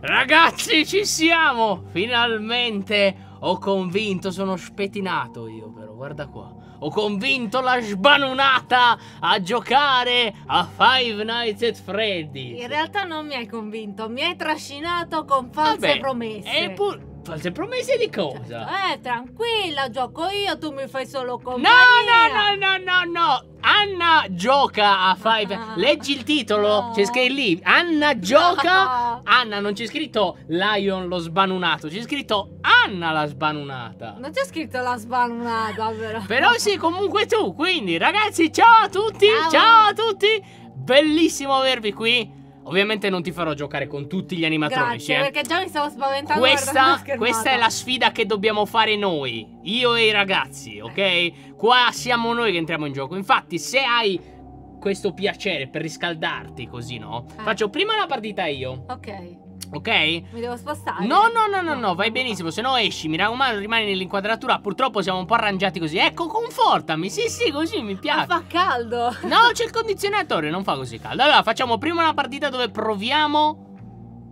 Ragazzi, ci siamo! Finalmente ho convinto, sono spettinato io però, guarda qua. Ho convinto la sbanunata a giocare a Five Nights at Freddy. In realtà non mi hai convinto, mi hai trascinato con false Vabbè, promesse. Eppure False promesse di cosa? Eh, tranquilla, gioco io, tu mi fai solo compagnia. No, no, no, no, no. Anna gioca a Five. Ah, Leggi il titolo, no. c'è scritto lì. Anna gioca. Anna, non c'è scritto Lion lo sbanunato, c'è scritto Anna la sbanunata. Non c'è scritto la sbanunata, però. però sì, comunque tu. Quindi, ragazzi, ciao a tutti. ciao, ciao a tutti. Bellissimo avervi qui. Ovviamente non ti farò giocare con tutti gli animatronici. Grazie, eh. perché già mi stavo spaventando. Questa, questa è la sfida che dobbiamo fare noi, io e i ragazzi, ok? Qua siamo noi che entriamo in gioco. Infatti, se hai questo piacere per riscaldarti così, no? Eh. Faccio prima la partita io. Ok. Ok? Mi devo spostare. No, no, no, no, no, vai benissimo. Se no esci, mi raccomando, rimani nell'inquadratura. Purtroppo siamo un po' arrangiati così. Ecco, confortami. Sì, sì, così mi piace. Ma fa caldo. No, c'è il condizionatore, non fa così caldo. Allora, facciamo prima una partita dove proviamo.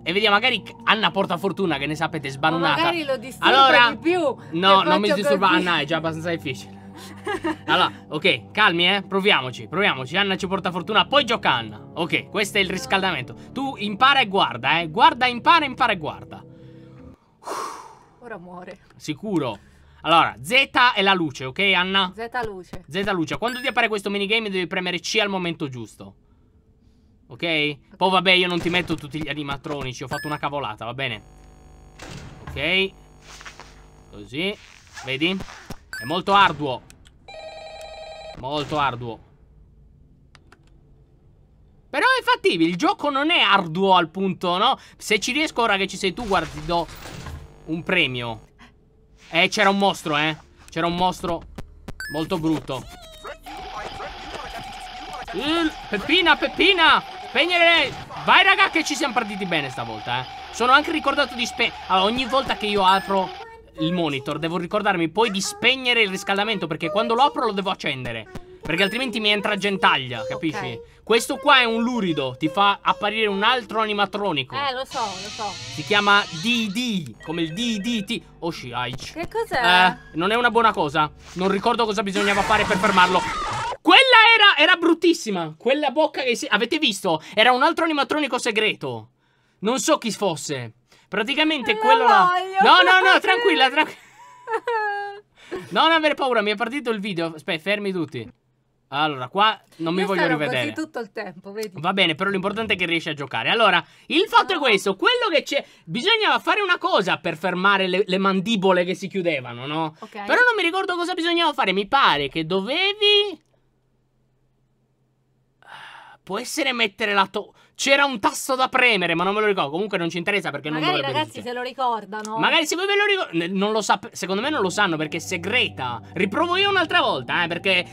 E vediamo, magari Anna porta fortuna, che ne sapete, sbanunata. Ma magari lo disturba allora, di più. No, non mi disturba. Anna, è già abbastanza difficile. Allora, ok, calmi, eh. Proviamoci, proviamoci. Anna ci porta fortuna, poi gioca Anna. Ok, questo è il riscaldamento. Tu impara e guarda, eh. Guarda, impara, impara e guarda. Ora muore. Sicuro. Allora, Z è la luce, ok Anna? Z luce. Z luce. Quando ti appare questo minigame devi premere C al momento giusto. Ok? Poi vabbè, io non ti metto tutti gli animatronici, ho fatto una cavolata, va bene? Ok. Così. Vedi? È molto arduo. Molto arduo. Però è fattibile, il gioco non è arduo al punto, no? Se ci riesco ora che ci sei tu, guarda, ti do un premio. Eh, c'era un mostro, eh. C'era un mostro molto brutto. Uh, Peppina, Peppina! Spegnere! Vai, raga, che ci siamo partiti bene stavolta, eh. Sono anche ricordato di spe... Allora, ogni volta che io apro il monitor Devo ricordarmi poi di spegnere il riscaldamento Perché quando lo apro lo devo accendere Perché altrimenti mi entra gentaglia, capisci? Okay. Questo qua è un lurido Ti fa apparire un altro animatronico Eh, lo so, lo so Si chiama DD Come il DDT Oshiaic oh, Che cos'è? Eh, non è una buona cosa Non ricordo cosa bisognava fare per fermarlo Quella era, era bruttissima Quella bocca che si... avete visto? Era un altro animatronico segreto non so chi fosse. Praticamente non quello là. No, no, no, tranquilla, tranquilla. non avere paura, mi è partito il video. Aspetta, fermi tutti. Allora, qua non mi Io voglio rivedere. Così tutto il tempo, vedi? Va bene, però l'importante è che riesci a giocare. Allora, il fatto no. è questo: quello che c'è. Bisognava fare una cosa per fermare le, le mandibole che si chiudevano, no? Okay. Però non mi ricordo cosa bisognava fare. Mi pare che dovevi. Ah, può essere mettere la to. C'era un tasto da premere, ma non me lo ricordo. Comunque non ci interessa perché Magari non ricordo. Magari ragazzi esistere. se lo ricordano. Magari se voi ve lo ricordate. Non Secondo me non lo sanno perché è segreta. Riprovo io un'altra volta, eh, perché.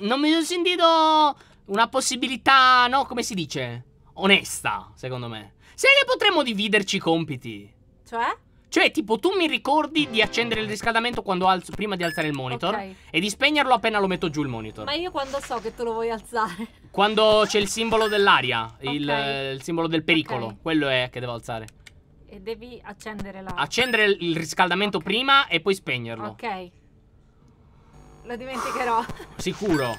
Non mi sono sentito. Una possibilità, no? Come si dice? Onesta, secondo me. Sai che potremmo dividerci i compiti? Cioè? Cioè, tipo, tu mi ricordi di accendere il riscaldamento alzo, prima di alzare il monitor okay. e di spegnerlo appena lo metto giù il monitor. Ma io quando so che tu lo vuoi alzare? Quando c'è il simbolo dell'aria, okay. il, simbolo del pericolo. Okay. Quello è che devo alzare. E devi accendere la... Accendere il riscaldamento prima e poi spegnerlo. Ok. Lo dimenticherò. Sicuro.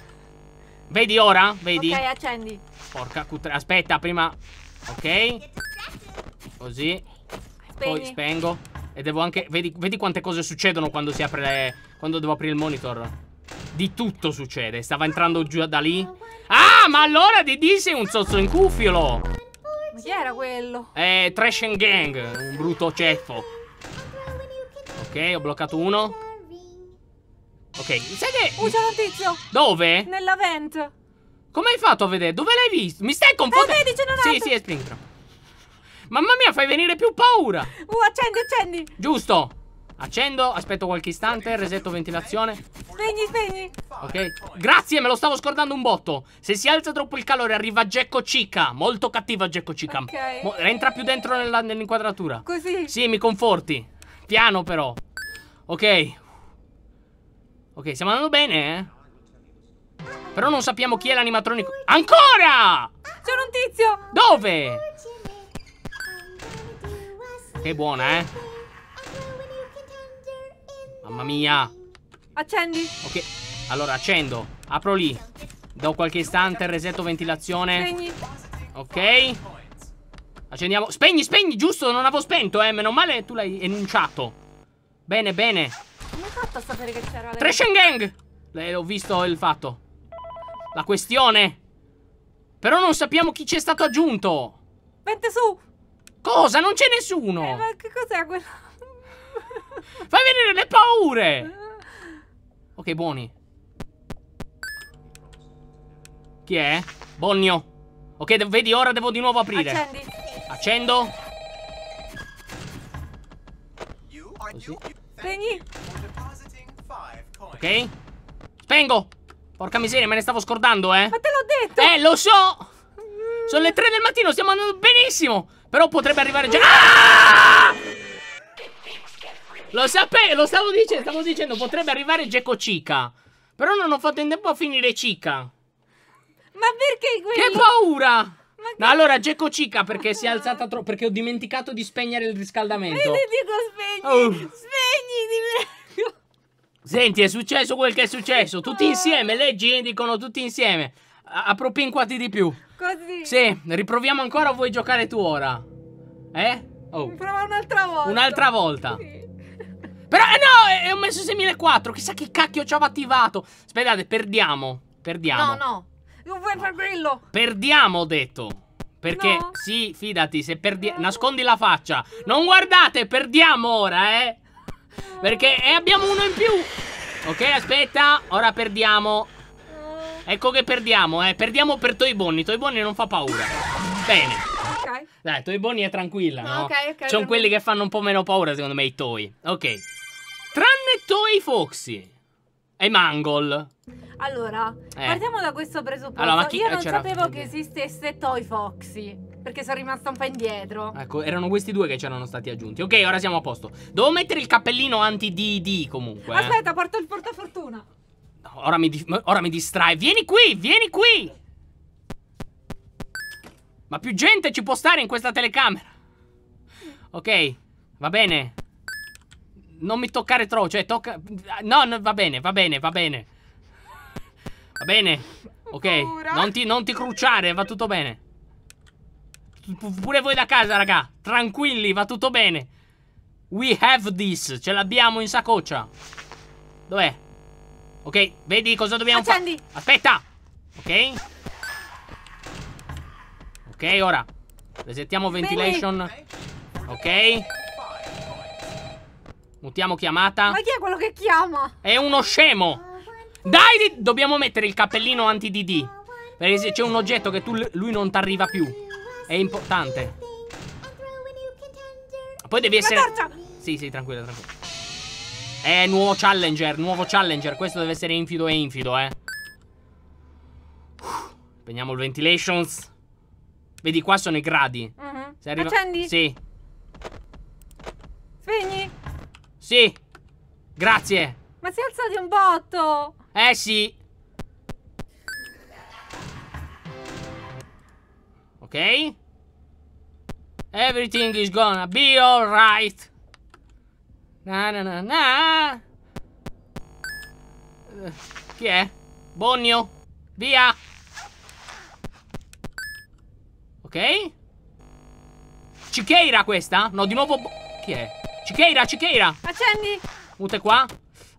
Vedi ora? Vedi? Ok, accendi. Porca cutra. Aspetta, prima... Ok. Così. Spegni. Poi spengo. E devo anche... Vedi, vedi quante cose succedono quando si apre le... Quando devo aprire il monitor. Di tutto succede. Stava entrando giù da lì. Ah, ma allora Didi sei un sozzo in cufiolo. Ma chi era quello? Eh, Trash and Gang. Un brutto ceffo. Ok, ho bloccato uno. Ok, sai che... Usa un tizio. Dove? Nella vent. Come hai fatto a vedere? Dove l'hai visto? Mi stai confondendo? Eh, vedi, c'è un altro. Sì, sì, è Springtrap. Mamma mia, fai venire più paura. Uh, accendi, accendi. Giusto. Accendo, aspetto qualche istante, resetto ventilazione. Spegni, spegni. Ok, grazie, me lo stavo scordando un botto. Se si alza troppo il calore arriva Gecko Chica, molto cattiva Gecko Chica. Ok. entra più dentro nell'inquadratura. Nell Così. Sì, mi conforti. Piano però. Ok. Ok, stiamo andando bene, eh? Però non sappiamo chi è l'animatronico. Ancora! C'è un tizio! Dove? che è buona, eh. Mamma mia. Accendi. Ok. Allora, accendo. Apro lì. Do qualche istante, resetto ventilazione. Ok. Accendiamo. Spegni, spegni, giusto? Non avevo spento, eh. Meno male tu l'hai enunciato. Bene, bene. Come hai fatto a sapere che c'era? Trash and Gang! L ho visto il fatto. La questione. Però non sappiamo chi c'è stato aggiunto. Mette su. Cosa? Non c'è nessuno! Eh, ma che cos'è quello? Fai venire le paure! Eh. Ok, buoni. Chi è? Bonnio. Ok, vedi, ora devo di nuovo aprire. Accendi. Accendo. Così. Spegni. Ok. Spengo. Porca miseria, me ne stavo scordando, eh. Ma te l'ho detto. Eh, lo so. Mm. Sono le 3 del mattino, stiamo andando benissimo. Però potrebbe arrivare già... Ah! Lo sapevo, lo stavo dicendo, stavo dicendo, potrebbe arrivare Geco Cica. Però non ho fatto in tempo a finire Cica. Ma perché quelli... Che paura! Che... allora Geco Cica perché si è alzata troppo, perché ho dimenticato di spegnere il riscaldamento. E le dico spegni, oh. spegni, Senti, è successo quel che è successo. Tutti insieme, leggi dicono tutti insieme. Appropinquati di più. Così. ti Sì, riproviamo ancora o vuoi giocare tu ora? Eh? Oh. Prova un'altra volta. Un'altra volta. Sì. Però eh, no, eh, ho messo 6004, chissà che cacchio ci ho attivato. Aspettate, perdiamo. Perdiamo. No, no. Non vuoi far grillo. Perdiamo, ho detto. Perché, no. sì, fidati, se perdiamo... Nascondi la faccia. Non guardate, perdiamo ora, eh. Perché eh, abbiamo uno in più. Ok, aspetta, ora perdiamo. Ecco che perdiamo, eh. Perdiamo per Toy Bonnie. Toy Bonnie non fa paura. Bene. Ok. Dai, Toy Bonnie è tranquilla, no? no? Ok, ok. Sono quelli che fanno un po' meno paura, secondo me, i Toy. Ok. Tranne Toy Foxy. E Mangol. Allora, eh. partiamo da questo presupposto. Allora, chi... Io eh, non sapevo che esistesse Toy Foxy. Perché sono rimasta un po' indietro. Ecco, erano questi due che c'erano stati aggiunti. Ok, ora siamo a posto. Devo mettere il cappellino anti-DD comunque. Eh. Aspetta, eh. porto il portafortuna ora mi, ora mi distrae. Vieni qui, vieni qui! Ma più gente ci può stare in questa telecamera. Ok, va bene. Non mi toccare troppo, cioè tocca... No, no, va bene, va bene, va bene. Va bene. Ok, non ti, non ti crucciare, va tutto bene. P pure voi da casa, raga. Tranquilli, va tutto bene. We have this, ce l'abbiamo in saccoccia. Dov'è? Ok, vedi cosa dobbiamo fare. Aspetta! Ok. Ok, ora. Resettiamo ventilation. Ok. Mutiamo chiamata. Ma chi è quello che chiama? È uno scemo. Dai, dobbiamo mettere il cappellino anti-DD. Perché se c'è un oggetto che tu, lui non ti arriva più. È importante. Poi devi essere... Sì, sì, tranquillo, tranquillo. Eh, nuovo challenger, nuovo challenger. Questo deve essere infido e infido, eh. Uff. Prendiamo il ventilations. Vedi, qua sono i gradi. Uh mhm. -huh. arriva... Accendi? Sì. Spegni? Sì. Grazie. Ma si è alzato un botto. Eh, sì. Ok. Everything is gonna be alright. Na na na na. Chi è? Bonio. Via. Ok. Cicheira questa? No, di nuovo... Chi è? Cicheira, Cicheira. Accendi. Mute qua.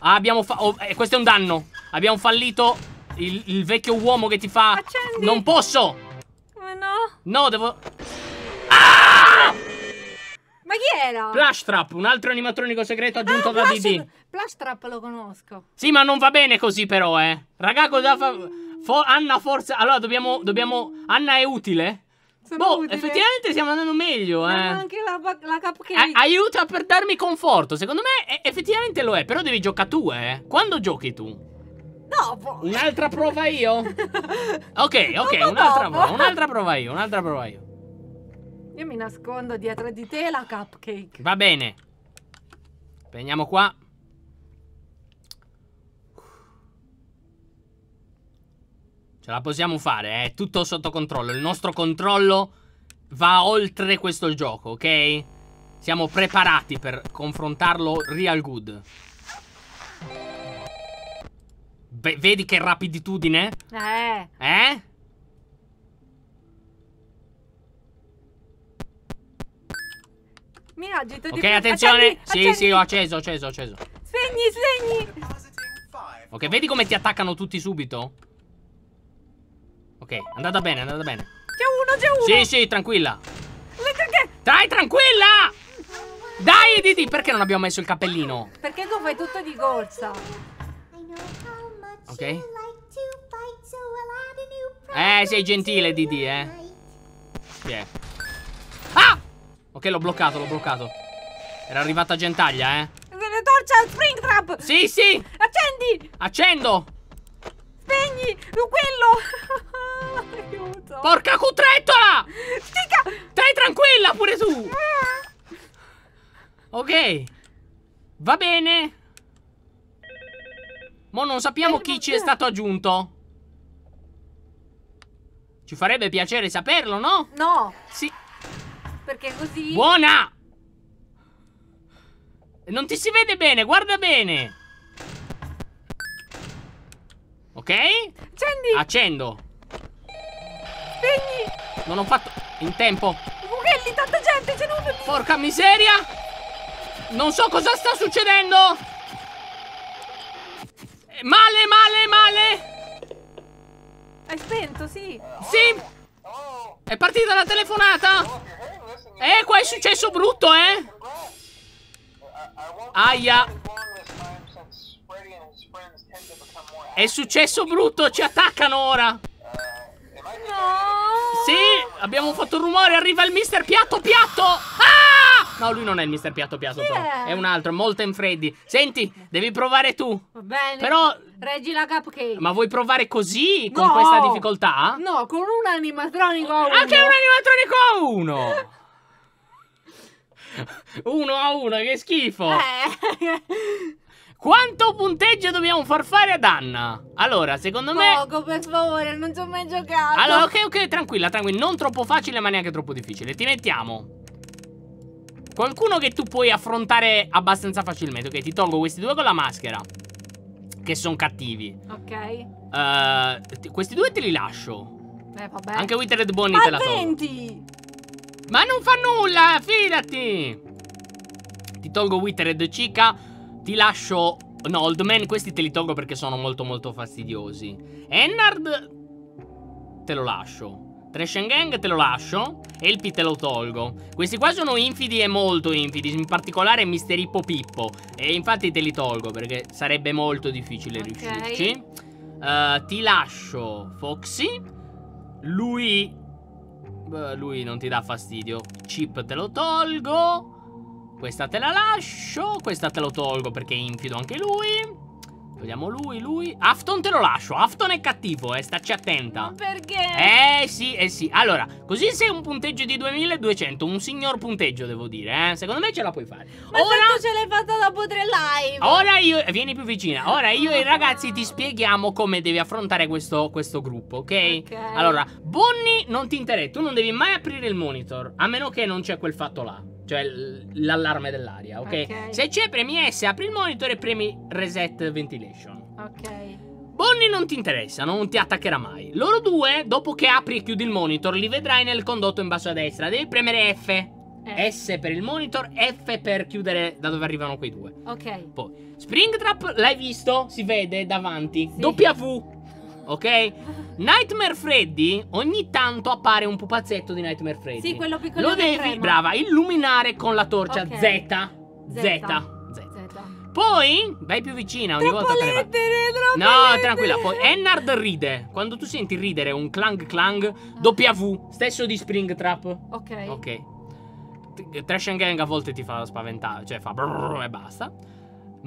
Ah, abbiamo fa... Oh, eh, questo è un danno. Abbiamo fallito il, il vecchio uomo che ti fa... Accendi. Non posso. Come no? No, devo... Ma chi era? Plushtrap, un altro animatronico segreto aggiunto ah, da Plush... DD. Plushtrap lo conosco. Sì, ma non va bene così però, eh. Raga, cosa fa... Fo... Anna, forza... Allora, dobbiamo... dobbiamo... Anna è utile? Sono boh, utile. effettivamente stiamo andando meglio, eh. Ma Anche la, la cupcake. A aiuta per darmi conforto. Secondo me, effettivamente lo è. Però devi giocare tu, eh. Quando giochi tu? Dopo. Un'altra prova io? Ok, ok, un'altra prova, un'altra prova io, un'altra prova io. Io mi nascondo dietro di te la cupcake. Va bene. Veniamo qua. Ce la possiamo fare, eh? è tutto sotto controllo. Il nostro controllo va oltre questo gioco, ok? Siamo preparati per confrontarlo real good. Be vedi che rapiditudine? Eh. Eh? Mi agito Ok, più. attenzione. Accendi, sì, accendi. sì, ho acceso, ho acceso, ho acceso. Spegni, spegni. Ok, vedi come ti attaccano tutti subito? Ok, è andata bene, è andata bene. C'è uno, c'è uno. Sì, sì, tranquilla. Dai, tranquilla! Dai, Didi, perché non abbiamo messo il cappellino? Perché tu fai tutto di corsa. Ok. Eh, sei gentile, Didi, eh. Yeah. Ah! Ok, l'ho bloccato, l'ho bloccato. Era arrivata gentaglia, eh. Le torce al Springtrap! Sì, sì! Accendi! Accendo! Spegni! Uh, quello! Aiuto! Porca cutrettola! Stica! Stai tranquilla pure tu! Ah. Ok. Va bene. Mo non sappiamo eh, chi ci è stato aggiunto. Ci farebbe piacere saperlo, no? No. Sì. Perché così... Buona! Non ti si vede bene, guarda bene! Ok? Accendi! Accendo! Spegni! Non ho fatto... in tempo! Mughelli, tanta gente, c'è nulla! Porca miseria! Non so cosa sta succedendo! Eh, male, male, male! Hai spento, sì! Sì! È partita la telefonata! Eh, qua è successo brutto, eh! Aia! È successo brutto, ci attaccano ora! No. Sì, abbiamo fatto un rumore, arriva il mister piatto piatto! Ah! No, lui non è il mister piatto piatto, però. È? è un altro, Molten Freddy. Senti, devi provare tu. Va bene. Però Reggi la cupcake. Ma vuoi provare così? Con questa difficoltà? No, con un animatronico a uno. Anche un animatronico a uno! Uno a uno, che schifo. Eh. Quanto punteggio dobbiamo far fare ad Anna? Allora, secondo Poco, me... Poco, per favore, non ci ho mai giocato. Allora, ok, ok, tranquilla, tranquilla. Non troppo facile, ma neanche troppo difficile. Ti mettiamo... Qualcuno che tu puoi affrontare abbastanza facilmente. Ok, ti tolgo questi due con la maschera. Che sono cattivi. Ok. Uh, questi due te li lascio. Eh, vabbè. Anche Withered Bonnie te la tolgo. 20! Ma non fa nulla, fidati! Ti tolgo Withered Chica, ti lascio... No, Old Man, questi te li tolgo perché sono molto molto fastidiosi. Ennard... Te lo lascio. Trash and Gang te lo lascio e te lo tolgo. Questi qua sono infidi e molto infidi, in particolare Mister Hippo Pippo. E infatti te li tolgo perché sarebbe molto difficile okay. riuscirci. Uh, ti lascio Foxy, lui Beh, lui non ti dà fastidio. Chip te lo tolgo. Questa te la lascio. Questa te lo tolgo perché è infido anche lui. Togliamo lui, lui. Afton te lo lascio. Afton è cattivo, eh. Stacci attenta. Ma perché? Eh sì, eh sì. Allora, così sei un punteggio di 2200. Un signor punteggio, devo dire, eh. Secondo me ce la puoi fare. Ma ora ce l'hai fatta dopo tre live. Ora io. Vieni più vicina. Ora io e i ragazzi ti spieghiamo come devi affrontare questo, questo gruppo, okay? ok? Allora, Bonnie non ti interessa. Tu non devi mai aprire il monitor. A meno che non c'è quel fatto là. Cioè l'allarme dell'aria, okay? ok? Se c'è, premi S, apri il monitor e premi reset ventilation. Ok. Bonnie non ti interessa, non ti attaccherà mai. Loro due, dopo che apri e chiudi il monitor, li vedrai nel condotto in basso a destra. Devi premere F. Eh. S per il monitor, F per chiudere da dove arrivano quei due. Ok. Poi, Springtrap l'hai visto? Si vede davanti. Sì. W ok? Nightmare Freddy, ogni tanto appare un pupazzetto di Nightmare Freddy. Sì, quello piccolo. Lo devi, crema. brava, illuminare con la torcia okay. Z. Z. Z. Poi vai più vicina ogni volta lettere, te ne vai. No, lettere. tranquilla. Poi Ennard ride. Quando tu senti ridere un clang clang, W, ah. stesso di Springtrap. Ok. Ok. Trash and Gang a volte ti fa spaventare, cioè fa brrr e basta.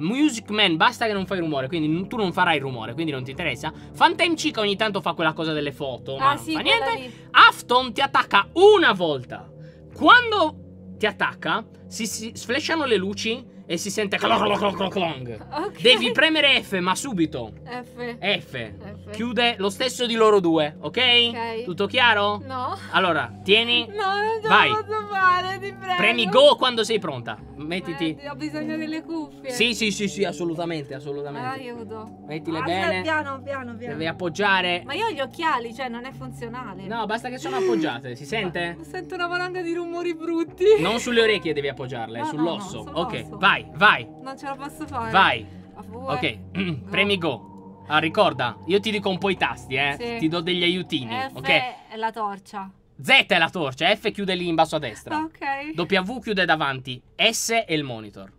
Music Man, basta che non fai rumore, quindi tu non farai rumore, quindi non ti interessa. Fantime Chica ogni tanto fa quella cosa delle foto, ah, ma sì, non fa niente. Afton ti attacca una volta. Quando ti attacca, si, si sflesciano le luci e si sente clong clong clong clong. Okay. Devi premere F, ma subito. F. F. F. Chiude lo stesso di loro due, ok? Ok. Tutto chiaro? No. Allora, tieni. No, non ce Vai. la posso fare, ti prego. Premi go quando sei pronta. Mettiti. Eh, ho bisogno delle cuffie. Sì, sì, sì, sì, assolutamente, assolutamente. Aiuto. Ah, Mettile ah, bene. Piano, piano, piano. Devi appoggiare. Ma io ho gli occhiali, cioè non è funzionale. No, basta che sono appoggiate, si sente? Ma sento una valanga di rumori brutti. Non sulle orecchie devi appoggiarle, no, sull'osso. No, no, ok, vai. Vai, vai. Non ce la posso fare. Vai. Ok, eh. premi go. Ah, ricorda, io ti dico un po' i tasti, eh. Sì. Ti do degli aiutini. F ok. è la torcia. Z è la torcia, F chiude lì in basso a destra. Ok. W chiude davanti, S è il monitor.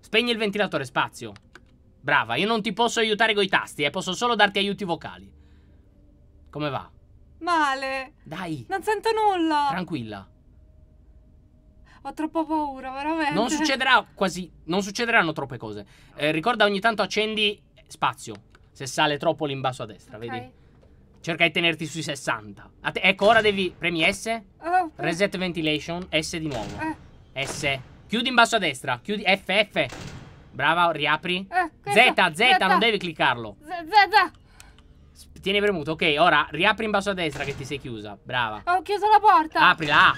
Spegni il ventilatore, spazio. Brava, io non ti posso aiutare con i tasti, eh, posso solo darti aiuti vocali. Come va? Male. Dai. Non sento nulla. Tranquilla. Ho troppo paura, veramente. Non succederà quasi. Non succederanno troppe cose. Eh, ricorda ogni tanto accendi eh, spazio. Se sale troppo lì in basso a destra, okay. vedi? Cerca di tenerti sui 60. Te, ecco, ora devi. Premi S. Oh, reset ventilation. S di nuovo. Eh. S. Chiudi in basso a destra. Chiudi F, F. Brava, riapri. Eh, Z, Z, non devi cliccarlo. Z, Z. Tieni premuto, ok, ora riapri in basso a destra che ti sei chiusa. Brava. Ho chiuso la porta. Aprila.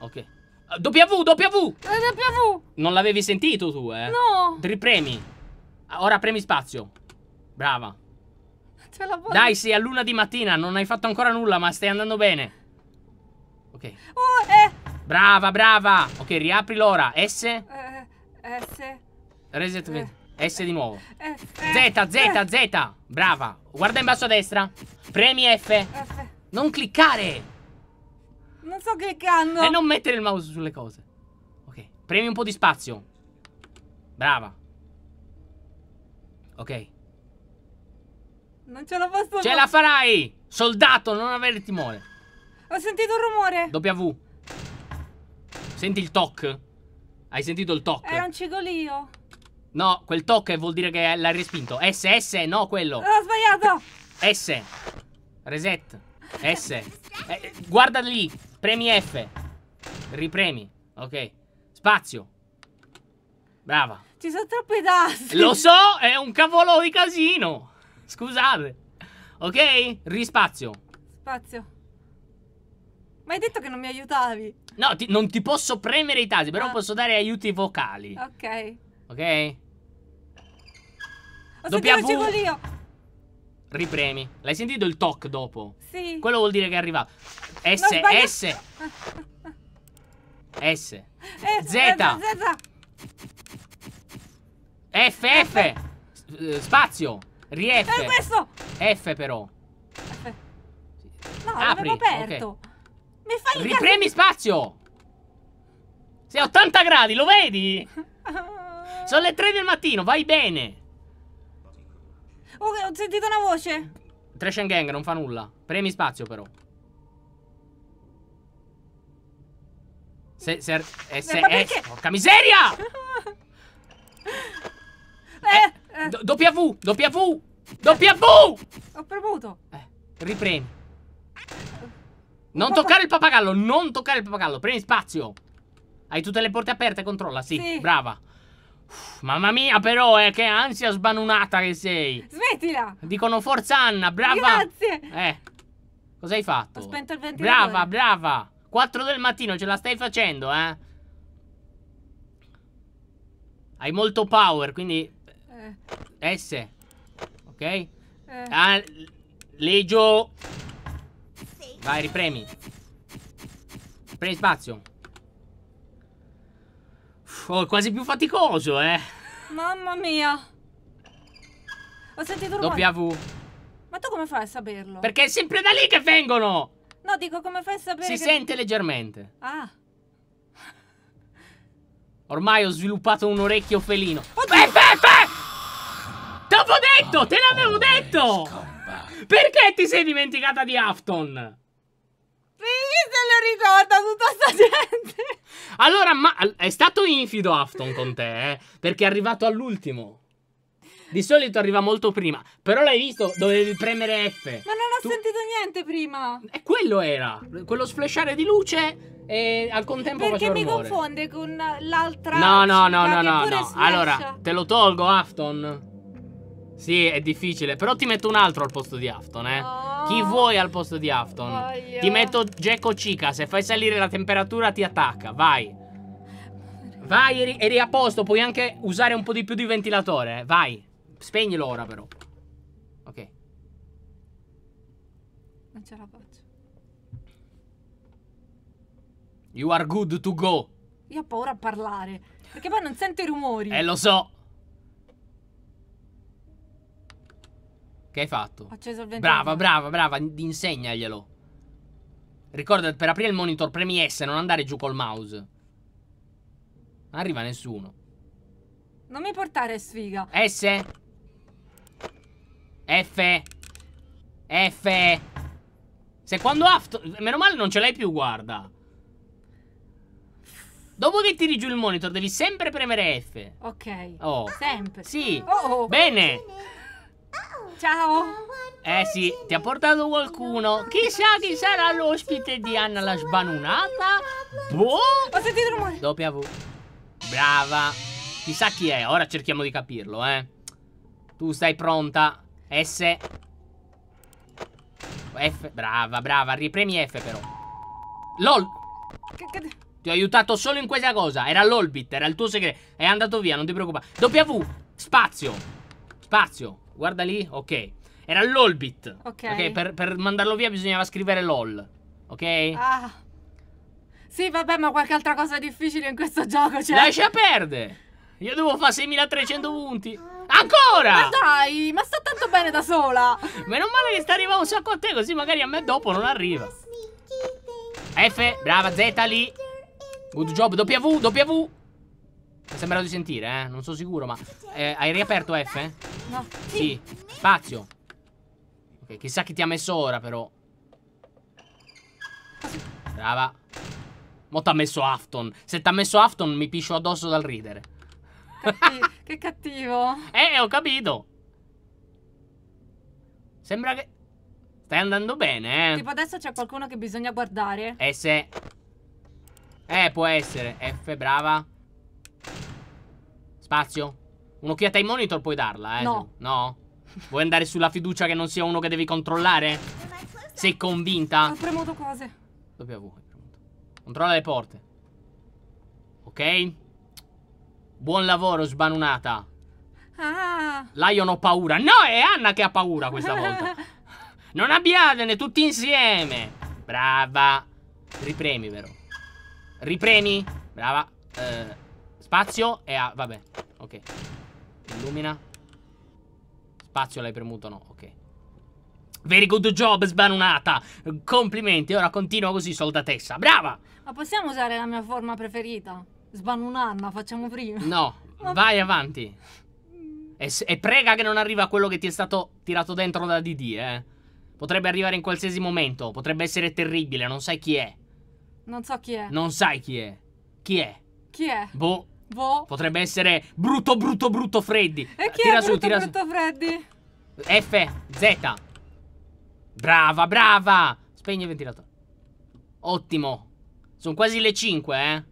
Ok. W, W! W! Non l'avevi sentito tu, eh? No! Ripremi. Ora premi spazio. Brava. Ce la voglio. Dai, sì, a luna di mattina. Non hai fatto ancora nulla, ma stai andando bene. Ok. Uh, eh. Brava, brava. Ok, riapri l'ora. S. Eh, eh S. Reset. Eh. S di nuovo. Eh, eh, Z, Z, Z. Brava. Guarda in basso a destra. Premi F. F. Non cliccare. Non sto cliccando. E non mettere il mouse sulle cose. Ok. Premi un po' di spazio. Brava. Ok. Non ce la posso Ce la farai! Soldato, non avere timore. Ho sentito un rumore. W. Senti il toc. Hai sentito il toc? Era un cigolio. No, quel toc vuol dire che l'hai respinto. S, S, no quello. L'ho sbagliato. S. Reset. S. Eh, guarda lì. Premi F. Ripremi. Ok. Spazio. Brava. Ci sono troppe taste. Lo so, è un cavolo di casino. Scusate. Ok? Rispazio. Spazio. Ma hai detto che non mi aiutavi. No, ti, non ti posso premere i tasti, però ah. posso dare aiuti vocali. Ok. Ok? Ho w... il cibolio. Ripremi. L'hai sentito il toc dopo? Sì. Quello vuol dire che è arrivato. S, sbagli... S. Eh, S. Eh, Z. Eh, Z. F, F. F. Spazio. Rief. È questo. F però. F. No, Apri. aperto. Okay. Mi fai Ripremi spazio. Sei a 80 gradi, lo vedi? Sono le 3 del mattino, vai bene. Oh, ho sentito una voce. Trash and Gang non fa nulla. Premi spazio però. Se, se, er, eh, se, eh, porca miseria! eh, eh. W, W, W! Ho premuto. Eh, ripremi. Non toccare il papagallo, non toccare il papagallo. Premi spazio. Hai tutte le porte aperte, controlla. Sì, sì. brava. Uff, mamma mia, però, eh, che ansia sbanunata che sei. Smettila. Dicono forza Anna, brava. Grazie. Eh. Cosa hai fatto? Ho spento il ventilatore. Brava, brava. 4 del mattino ce la stai facendo, eh. Hai molto power, quindi eh. S. Ok? Eh. Ah, legio. Sì. Vai, ripremi. Premi spazio. Oh, quasi più faticoso, eh. Mamma mia. Ho sentito rumore. W. Ma tu come fai a saperlo? Perché è sempre da lì che vengono. No, dico come fai a sapere Si che... sente leggermente. Ah. Ormai ho sviluppato un orecchio felino. Oddio. Beh, beh, beh! T'avevo detto, te l'avevo detto! Perché ti sei dimenticata di Afton? se lo ricorda tutta sta gente? Allora, ma è stato infido Afton con te, eh? Perché è arrivato all'ultimo. Di solito arriva molto prima. Però l'hai visto, dovevi premere F. Ma non ho tu... sentito niente prima. E quello era. Quello sflesciare di luce e al contempo Perché mi rumore. confonde con l'altra. No, no, no, no, no. no. Allora, te lo tolgo, Afton. Sì, è difficile. Però ti metto un altro al posto di Afton, eh. Oh. Chi vuoi al posto di Afton? Voglio. Ti metto Jack o Chica. Se fai salire la temperatura ti attacca. Vai. Vai, eri, eri, a posto. Puoi anche usare un po' di più di ventilatore. Eh. Vai. Spegnilo ora, però. Ok. Non ce la faccio. You are good to go. Io ho paura a parlare. Perché poi non sento i rumori. Eh, lo so. Che hai fatto? Ho acceso il ventilatore. Brava, brava, brava, insegnaglielo. Ricorda, per aprire il monitor premi S, non andare giù col mouse. Non arriva nessuno. Non mi portare sfiga. S. F. F. Se quando after... Meno male non ce l'hai più, guarda. Dopo che tiri giù il monitor devi sempre premere F. Ok. Oh. Sempre. Sì. Oh, oh. Bene. Bene. Ciao. Eh sì, ti ha portato qualcuno. Chissà chi sarà l'ospite di Anna la sbanunata. Boh. Ho sentito rumore. W. Brava. Chissà chi è, ora cerchiamo di capirlo, eh. Tu stai pronta. S. F. Brava, brava. Ripremi F però. LOL. Che, C ti ho aiutato solo in questa cosa. Era l'olbit, era il tuo segreto. È andato via, non ti preoccupare. W. Spazio. Spazio. Guarda lì, ok. Era l'Olbit. Ok. okay per, per, mandarlo via bisognava scrivere LOL. Ok? Ah. Sì, vabbè, ma qualche altra cosa difficile in questo gioco c'è. Cioè. Lascia perdere. Io devo fare 6300 punti. Ancora! Ma dai, ma sta tanto bene da sola. Meno male che sta arrivando un sacco a te, così magari a me dopo non arriva. F, brava, Z lì. Good job, W, W. Mi sembra di sentire, eh. Non sono sicuro, ma... Eh, hai riaperto F? No. Sì. Spazio. Ok, chissà chi ti ha messo ora, però. Brava. Mo t'ha messo Afton. Se t'ha messo Afton, mi piscio addosso dal ridere. Catti che cattivo. Eh, ho capito. Sembra che... Stai andando bene, eh. Tipo adesso c'è qualcuno che bisogna guardare. Eh, se... Eh, può essere. F, brava. Spazio? Un'occhiata ai monitor puoi darla, eh? No. No? Vuoi andare sulla fiducia che non sia uno che devi controllare? Sei convinta? Ho premuto cose. W hai premuto. Controlla le porte. Ok? Buon lavoro, sbanunata. Ah. Lion ho paura. No, è Anna che ha paura questa volta. non abbiatene, tutti insieme. Brava. Ripremi, vero? Ripremi. Brava. Eh... Spazio e A. Vabbè, ok. Illumina. Spazio l'hai premuto, no, ok. Very good job, sbanunata. Complimenti, ora continua così, soldatessa. Brava! Ma possiamo usare la mia forma preferita? Sbanunanna, facciamo prima. No, Ma... vai avanti. E, e, prega che non arriva quello che ti è stato tirato dentro da DD, eh. Potrebbe arrivare in qualsiasi momento, potrebbe essere terribile, non sai chi è. Non so chi è. Non sai chi è. Chi è? Chi è? Boh. Boh. Potrebbe essere brutto, brutto, brutto Freddy. E chi tira è su, brutto, tira brutto su. Freddy? F, Z. Brava, brava. Spegni il ventilatore. Ottimo. Sono quasi le 5, eh.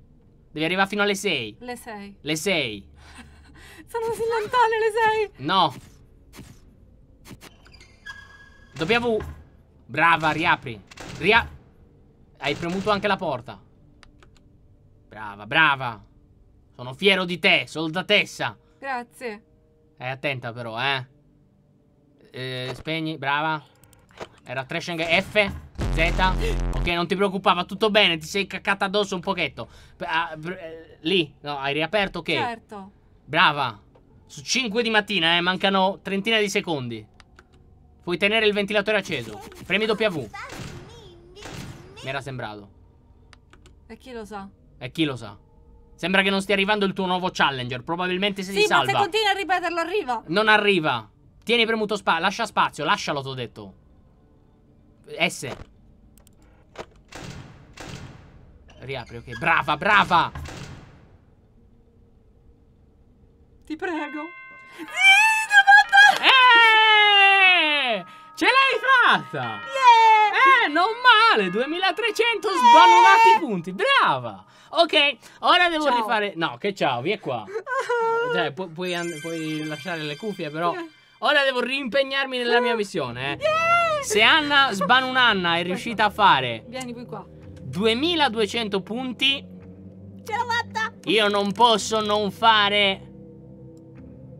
Devi arrivare fino alle 6. Le 6. Le 6. Sono così lontane le 6. No. Dobbiamo... Brava, riapri. Ria... Hai premuto anche la porta. Brava, brava. Sono fiero di te, soldatessa. Grazie. Eh, attenta però, eh. eh spegni, brava. Era Trashing F, Z. Ok, non ti preoccupava, tutto bene, ti sei caccata addosso un pochetto. Ah, eh, lì, no, hai riaperto, ok. Certo. Brava. Su 5 di mattina, eh, mancano trentina di secondi. Puoi tenere il ventilatore acceso. Premi W. Mi era sembrato. E chi lo sa? E chi lo sa? Sembra che non stia arrivando il tuo nuovo challenger. Probabilmente se sì, si salva. Sì, ma se continui a ripeterlo arriva. Non arriva. Tieni premuto spazio. Lascia spazio. Lascialo, t'ho detto. S. Riapri, ok. Brava, brava. Ti prego. Sì, no, eh! Ce l'hai fatta! Yeah! Eh, non male! 2300 sbanonati yeah! punti. Brava! Ok, ora devo ciao. rifare. No, che ciao, via qua. cioè, pu puoi, puoi, lasciare le cuffie, però. Ora devo rimpegnarmi nella mia missione. Eh. Yeah. Se Anna Sbanunanna è riuscita a fare. Vieni qui qua. 2200 punti. Ce l'ho fatta! Io non posso non fare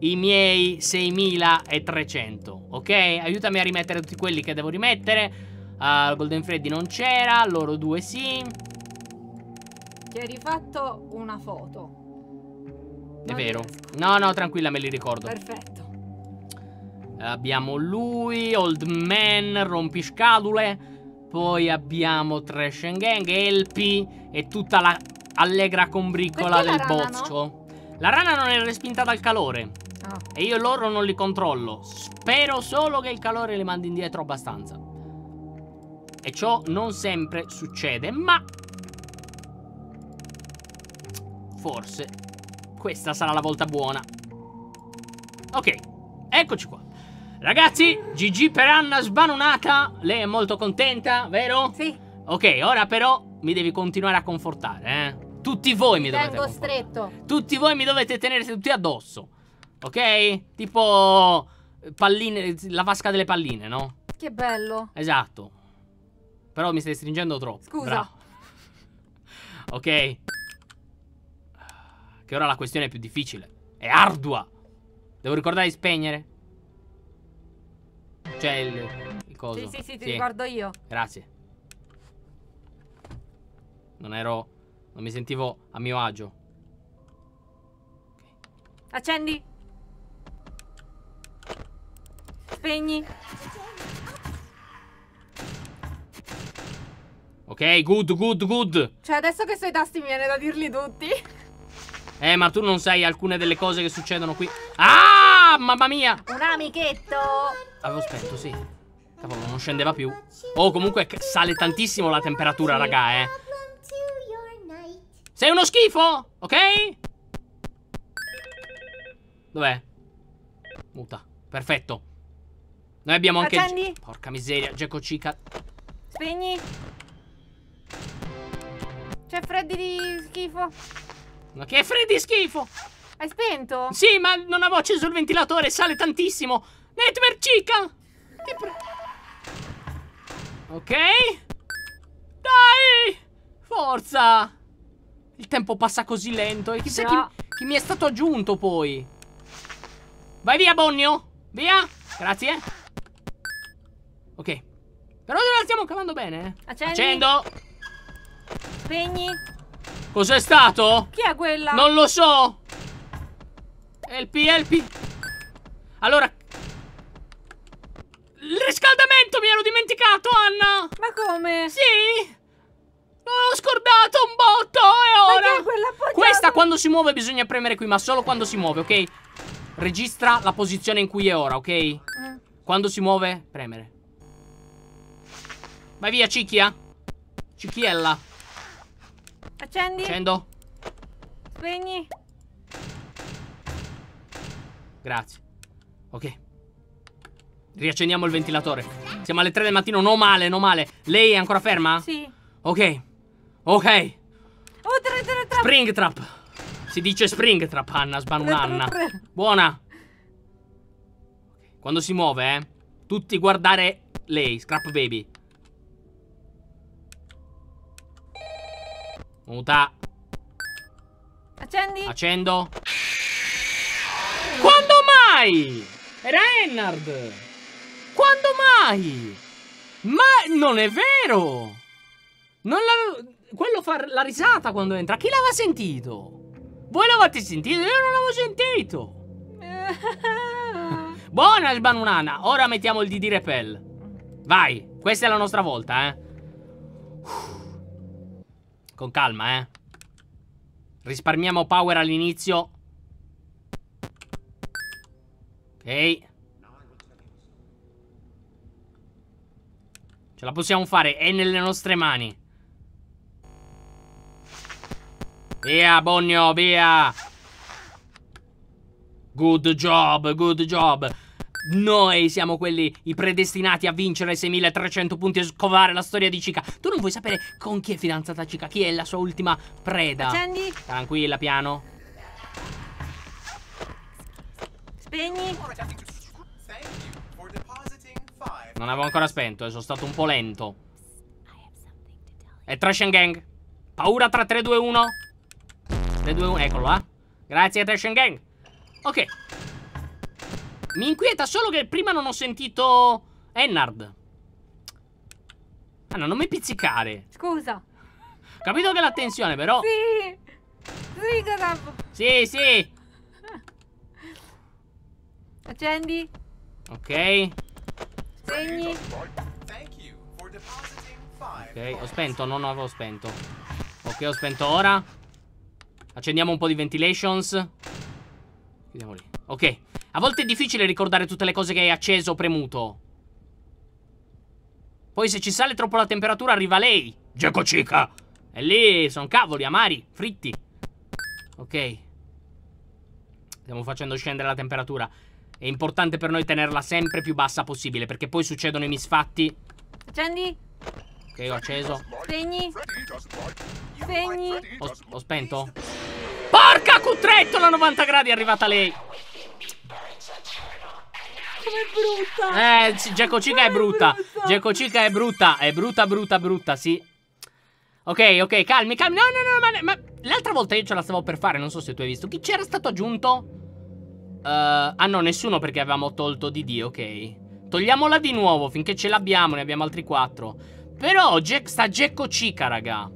i miei 6300, ok? Aiutami a rimettere tutti quelli che devo rimettere. Uh, Golden Freddy non c'era, loro due sì. Ti hai rifatto una foto. Non È vero. Riesco. No, no, tranquilla, me li ricordo. Perfetto. Abbiamo lui, Old Man, Rompiscadule. Poi abbiamo Trash and Gang, Elpi e tutta la allegra combricola del la boccio. No? La rana non è respinta dal calore. Oh. E io loro non li controllo. Spero solo che il calore li mandi indietro abbastanza. E ciò non sempre succede, ma Forse. Questa sarà la volta buona. Ok, eccoci qua. Ragazzi, GG per Anna sbanonata. Lei è molto contenta, vero? Sì. Ok, ora però mi devi continuare a confortare, eh. Tutti voi mi Tengo dovete confortare. stretto. Tutti voi mi dovete tenere tutti addosso. Ok? Tipo eh, palline, la vasca delle palline, no? Che bello. Esatto. Però mi stai stringendo troppo. Scusa. Bravo. ok. Che ora la questione è più difficile. È ardua. Devo ricordare di spegnere? Cioè il, il coso. Sì, sì, sì, ti sì. ricordo io. Grazie. Non ero... Non mi sentivo a mio agio. Accendi. Spegni. Ok, good, good, good. Cioè, adesso che so i tasti mi viene da dirli tutti. Eh, ma tu non sai alcune delle cose che succedono qui. Ah, mamma mia! Un amichetto! Avevo spento, sì. Cavolo, non scendeva più. Oh, comunque sale tantissimo la temperatura, raga, eh. Sei uno schifo, ok? Dov'è? Muta. Perfetto. Noi abbiamo anche... Accendi. Porca miseria, Gecko Chica. Spegni. C'è freddi di schifo. Ma che freddi schifo! Hai spento? Sì, ma non avevo acceso il ventilatore, sale tantissimo! Network chica! Ti pre... Ok. Dai! Forza! Il tempo passa così lento e chissà no. chi, chi mi è stato aggiunto poi. Vai via, Bonnio! Via! Grazie. Ok. Però la stiamo cavando bene. Eh. Accendi. Accendo. Spegni. Cos'è stato? Chi è quella? Non lo so! LP, LP! Allora... Il riscaldamento mi ero dimenticato, Anna! Ma come? Sì! L'ho scordato un botto e ora... Perché quella appoggiata? Questa quando si muove bisogna premere qui, ma solo quando si muove, ok? Registra la posizione in cui è ora, ok? Mm. Quando si muove, premere. Vai via, Cicchia. Cicchiella. Accendi. Accendo. Spegni. Grazie. Ok. Riaccendiamo il ventilatore. Siamo alle 3 del mattino, No male, no male. Lei è ancora ferma? Sì. Ok. Ok. Oh, tre, tre, tre. Spring trap. Si dice spring trap, Anna, sbanunanna. Buona. Quando si muove, eh. Tutti guardare lei, Scrap Baby. Muta. Accendi. Accendo. Quando mai? Era Ennard. Quando mai? Ma non è vero. Non l'avevo... Quello fa la risata quando entra. Chi l'aveva sentito? Voi l'avete sentito? Io non l'avevo sentito. Buona sbanunana. Ora mettiamo il DD Repel. Vai. Questa è la nostra volta, eh. Uff. Con calma, eh. Risparmiamo power all'inizio. Ok. Ce la possiamo fare, è nelle nostre mani. Via, Bonio, via! Good job, good job. Noi siamo quelli i predestinati a vincere 6300 punti e scovare la storia di Chica. Tu non vuoi sapere con chi è fidanzata Chica, chi è la sua ultima preda. Accendi. Tranquilla, piano. Spegni. Non avevo ancora spento, e eh, sono stato un po' lento. E Trash and Gang. Paura tra 3, 2, 1. 3, 2, 1, eccolo là. Grazie Trash and Gang. Ok. Mi inquieta solo che prima non ho sentito Ennard. Ah no, non mi pizzicare. Scusa. Capito che la tensione, però. Sì. Sì, caramba. Sì, sì. Accendi. Ok. Segni. Ok, ho spento, non avevo spento. Ok, ho spento ora. Accendiamo un po' di ventilations. Chiudiamo lì. Ok. A volte è difficile ricordare tutte le cose che hai acceso o premuto. Poi se ci sale troppo la temperatura arriva lei. Geco cica. E lì sono cavoli amari, fritti. Ok. Stiamo facendo scendere la temperatura. È importante per noi tenerla sempre più bassa possibile, perché poi succedono i misfatti. Accendi. Ok, ho acceso. Spegni. Spegni. Ho, ho spento? Porca cutretto la 90 gradi è arrivata lei. Com'è brutta. Eh, sì, Gekocica è, è brutta. Gekocica è brutta. È brutta, brutta, brutta, sì. Ok, ok, calmi, calmi. No, no, no, ma, ma l'altra volta io ce la stavo per fare, non so se tu hai visto. Chi c'era stato aggiunto? Uh, ah no, nessuno perché avevamo tolto DD, ok. Togliamola di nuovo finché ce l'abbiamo, ne abbiamo altri 4 Però Jack, sta Gekocica, raga.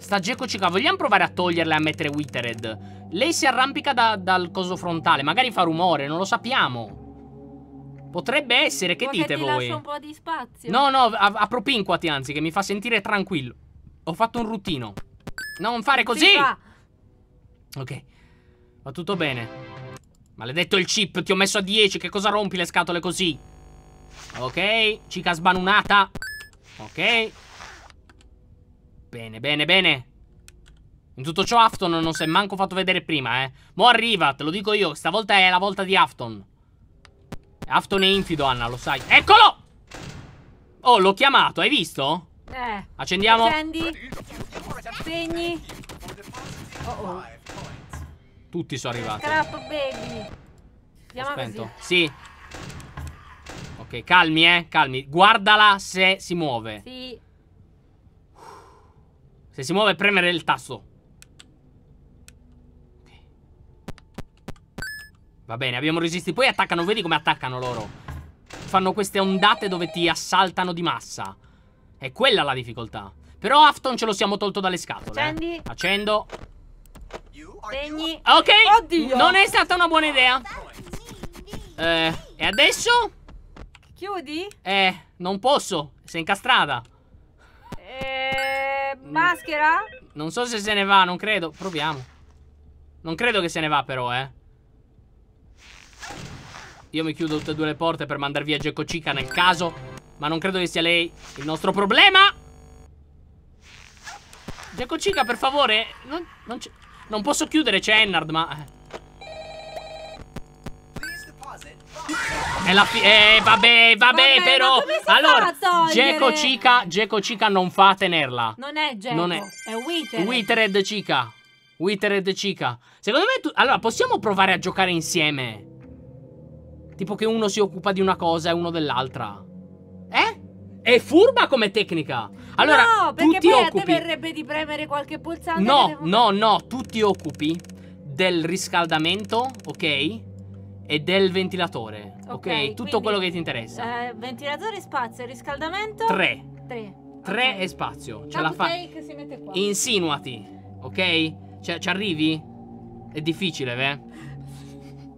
Sta Gecko Chica, vogliamo provare a toglierla e a mettere Withered? Lei si arrampica da, dal coso frontale, magari fa rumore, non lo sappiamo. Potrebbe essere, che Ma dite che ti voi? un po' di spazio. No, no, a, propinquati anzi, che mi fa sentire tranquillo. Ho fatto un routino. Non fare così! Ok, va tutto bene. Maledetto il chip, ti ho messo a 10, che cosa rompi le scatole così? Ok, cica sbanunata. Ok. Bene, bene, bene. In tutto ciò Afton non si è manco fatto vedere prima, eh. Mo arriva, te lo dico io. Stavolta è la volta di Afton. Afton è infido, Anna, lo sai. Eccolo! Oh, l'ho chiamato, hai visto? Eh. Accendiamo. Accendi. Spegni. Oh oh. Tutti sono arrivati. Crap baby. Andiamo Spento. Sì. Ok, calmi, eh, calmi. Guardala se si muove. Sì. Se si muove, premere il tasto. Va bene, abbiamo resistito. Poi attaccano, vedi come attaccano loro. Fanno queste ondate dove ti assaltano di massa. È quella la difficoltà. Però Afton ce lo siamo tolto dalle scatole. Eh. Accendi. Eh. Accendo. Segni. Ok. Oddio. Non è stata una buona idea. Eh, e adesso? Chiudi? Eh, non posso. Sei incastrata. Eh... Mm. maschera? Non so se se ne va, non credo. Proviamo. Non credo che se ne va però, eh. Io mi chiudo tutte e due le porte per mandar via Gekko Chica nel caso. Ma non credo che sia lei il nostro problema. Gekko Chica, per favore. Non, non, non posso chiudere, c'è Ennard, ma... Eh. È la fi eh, vabbè, vabbè, vabbè però. Allora, Geco Cica, Geco Cica non fa a tenerla. Non è Geco, non è, è Withered. Withered Cica. Withered Cica. Secondo me tu... Allora, possiamo provare a giocare insieme. Tipo che uno si occupa di una cosa e uno dell'altra. Eh? È furba come tecnica. Allora, no, perché tu ti poi occupi... a te verrebbe di premere qualche pulsante. No, devo... no, no, tu ti occupi del riscaldamento, ok? e del ventilatore. Ok, okay tutto quello che ti interessa. Eh, ventilatore, spazio, riscaldamento. Tre. Tre. 3 okay. e spazio. Ce ah, la fai. Ok, fa... che si mette qua. Insinuati, ok? Cioè, ci arrivi? È difficile,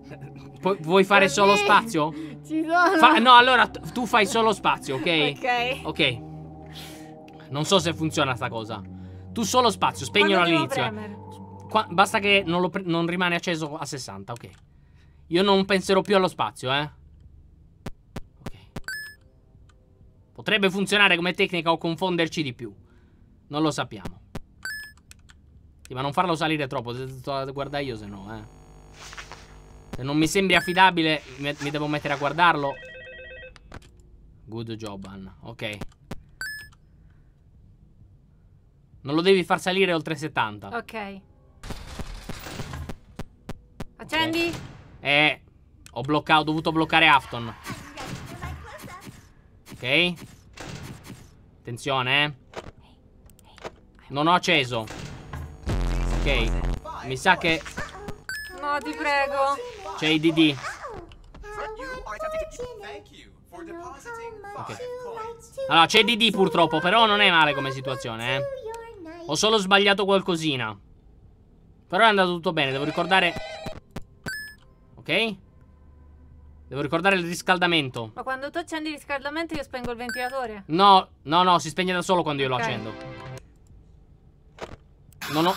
beh. Pu vuoi fare okay. solo spazio? Ci sono. Fa no, allora tu fai solo spazio, ok? ok. Ok. Non so se funziona sta cosa. Tu solo spazio, spegnilo all'inizio. basta che non, non rimane acceso a 60, ok. Io non penserò più allo spazio, eh. Ok. Potrebbe funzionare come tecnica o confonderci di più. Non lo sappiamo. Sì, ma non farlo salire troppo, se sto a guardare io se no, eh. Se non mi sembri affidabile, mi, mi devo mettere a guardarlo. Good job, Anna. Ok. Non lo devi far salire oltre 70. Ok. Accendi. Okay. Eh, ho bloccato, ho dovuto bloccare Afton. Ok. Attenzione, eh. Non ho acceso. Ok. Mi sa che... No, ti prego. C'è i DD. Okay. Allora, c'è DD purtroppo, però non è male come situazione, eh. Ho solo sbagliato qualcosina. Però è andato tutto bene, devo ricordare... Ok? Devo ricordare il riscaldamento. Ma quando tu accendi il riscaldamento io spengo il ventilatore. No, no, no, si spegne da solo quando io okay. lo accendo. Non ho...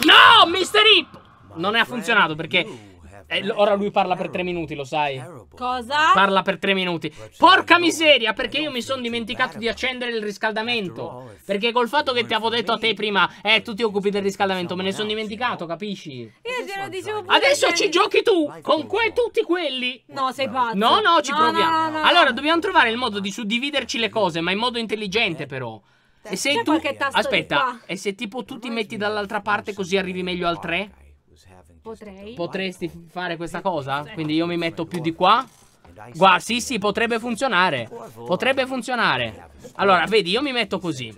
No, Mister Hip! Non è funzionato perché eh, ora lui parla per tre minuti, lo sai. Cosa? Parla per tre minuti. Porca miseria, perché io mi sono dimenticato di accendere il riscaldamento. Perché col fatto che ti avevo detto a te prima, eh, tu ti occupi del riscaldamento, me ne sono dimenticato, capisci? Io glielo dicevo prima. Adesso ci giochi tu, con que tutti quelli. No, sei pazzo. No, no, ci no, proviamo. No, no, allora, dobbiamo trovare il modo di suddividerci le cose, ma in modo intelligente, eh. però. E se tu... Aspetta, e se tipo tu ti metti dall'altra parte così arrivi meglio al 3? Potrei. Potresti fare questa cosa? Quindi io mi metto più di qua. Guarda, sì, sì, potrebbe funzionare. Potrebbe funzionare. Allora, vedi, io mi metto così.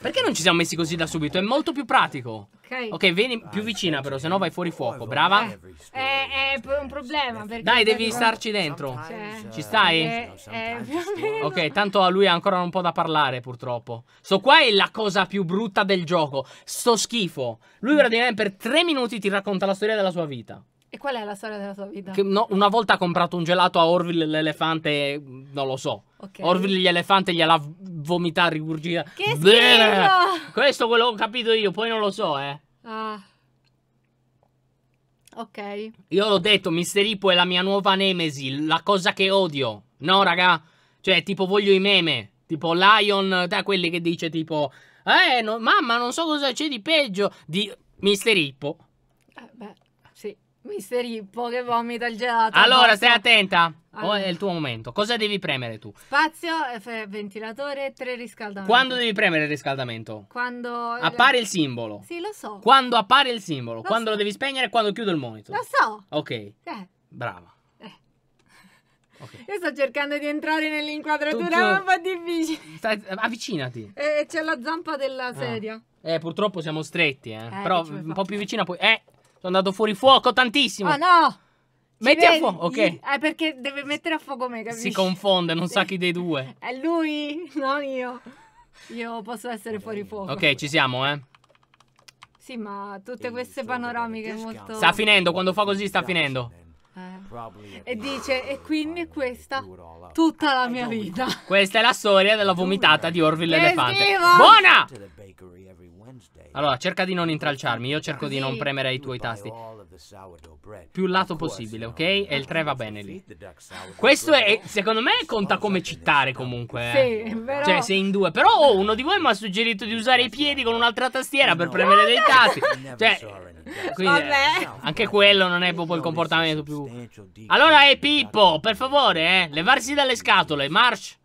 Perché non ci siamo messi così da subito? È molto più pratico. Ok, okay vieni più vicina però, se no vai fuori fuoco. Brava. Eh, è, è un problema. Dai, devi starci dentro. Cioè, ci stai? Eh, è eh, ok, tanto a lui ha ancora un po' da parlare purtroppo. So qua è la cosa più brutta del gioco. Sto schifo. Lui praticamente per tre minuti ti racconta la storia della sua vita. E qual è la storia della sua vita? Che, no, una volta ha comprato un gelato a Orville l'elefante, non lo so. Okay. Orville l'elefante gliel'ha vomitata, rigurgita. Che schifo! Questo quello ho capito io, poi non lo so, eh. Ah. Ok. Io l'ho detto, Mister Ippo è la mia nuova nemesi, la cosa che odio. No, raga? Cioè, tipo, voglio i meme. Tipo, Lion, da quelli che dice tipo... Eh, no, mamma, non so cosa c'è di peggio di Mister Ippo. Mister Hippo che vomita il gelato. Allora, stai attenta. Allora. È il tuo momento. Cosa devi premere tu? Spazio, ventilatore, tre riscaldamenti. Quando devi premere il riscaldamento? Quando appare il simbolo. Sì, lo so. Quando appare il simbolo, lo quando so. lo devi spegnere e quando chiudo il monitor. Lo so. Ok. Eh. Brava. Eh. Okay. Io sto cercando di entrare nell'inquadratura, ma è un po' difficile. Stai... Eh, avvicinati. Eh, c'è la zampa della ah. sedia. Ah. Eh, purtroppo siamo stretti, eh. eh Però un po' più vicino poi. Eh, sono andato fuori fuoco tantissimo. Ma oh, no! Metti a fuoco, ok. Eh, perché deve mettere a fuoco me, capisci? Si confonde, non sa chi dei due. È lui, non io. Io posso essere fuori fuoco. Ok, ci siamo, eh. Sì, ma tutte queste panoramiche molto... Sta finendo, quando fa così sta finendo. Eh. E dice, e quindi questa tutta la mia vita. Questa è la storia della vomitata di Orville l'elefante. Buona! Allora, cerca di non intralciarmi, io cerco di non premere i tuoi tasti. Più lato possibile, ok? E il 3 va bene lì. Questo è, secondo me, conta come citare comunque. Eh. Sì, vero. Cioè, sei in due. Però oh, uno di voi mi ha suggerito di usare i piedi con un'altra tastiera per premere dei tasti. Cioè, quindi, Vabbè. anche quello non è proprio il comportamento più... Allora, eh, Pippo, per favore, eh, levarsi dalle scatole, march.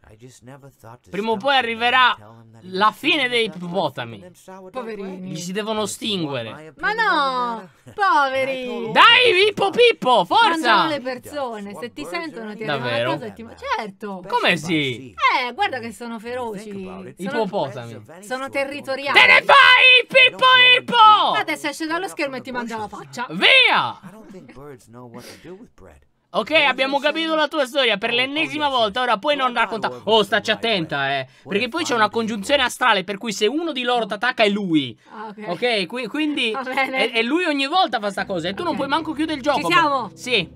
Prima o poi arriverà la fine dei ippopotami. Poverini. Gli si devono stinguere. Ma no, poveri. Dai, Pippo Pippo, forza. Mangiano le persone, se ti sentono ti Davvero? a casa e ti... Certo. Come sì? Eh, guarda che sono feroci. Sono... Ippopotami. Sono territoriali. Te ne vai, Pippo Pippo! Adesso esce dallo schermo e ti mangia la faccia. Via! I don't think birds know what to do with bread. Ok, abbiamo capito la tua storia per oh, l'ennesima oh, volta, ora puoi non raccontare... Oh, staci attenta, eh. Perché poi c'è una congiunzione astrale, per cui se uno di loro ti attacca è lui. Ah, ok, qui, quindi... E, lui ogni volta fa sta cosa, e tu non puoi manco chiudere il gioco. Ci siamo? Sì.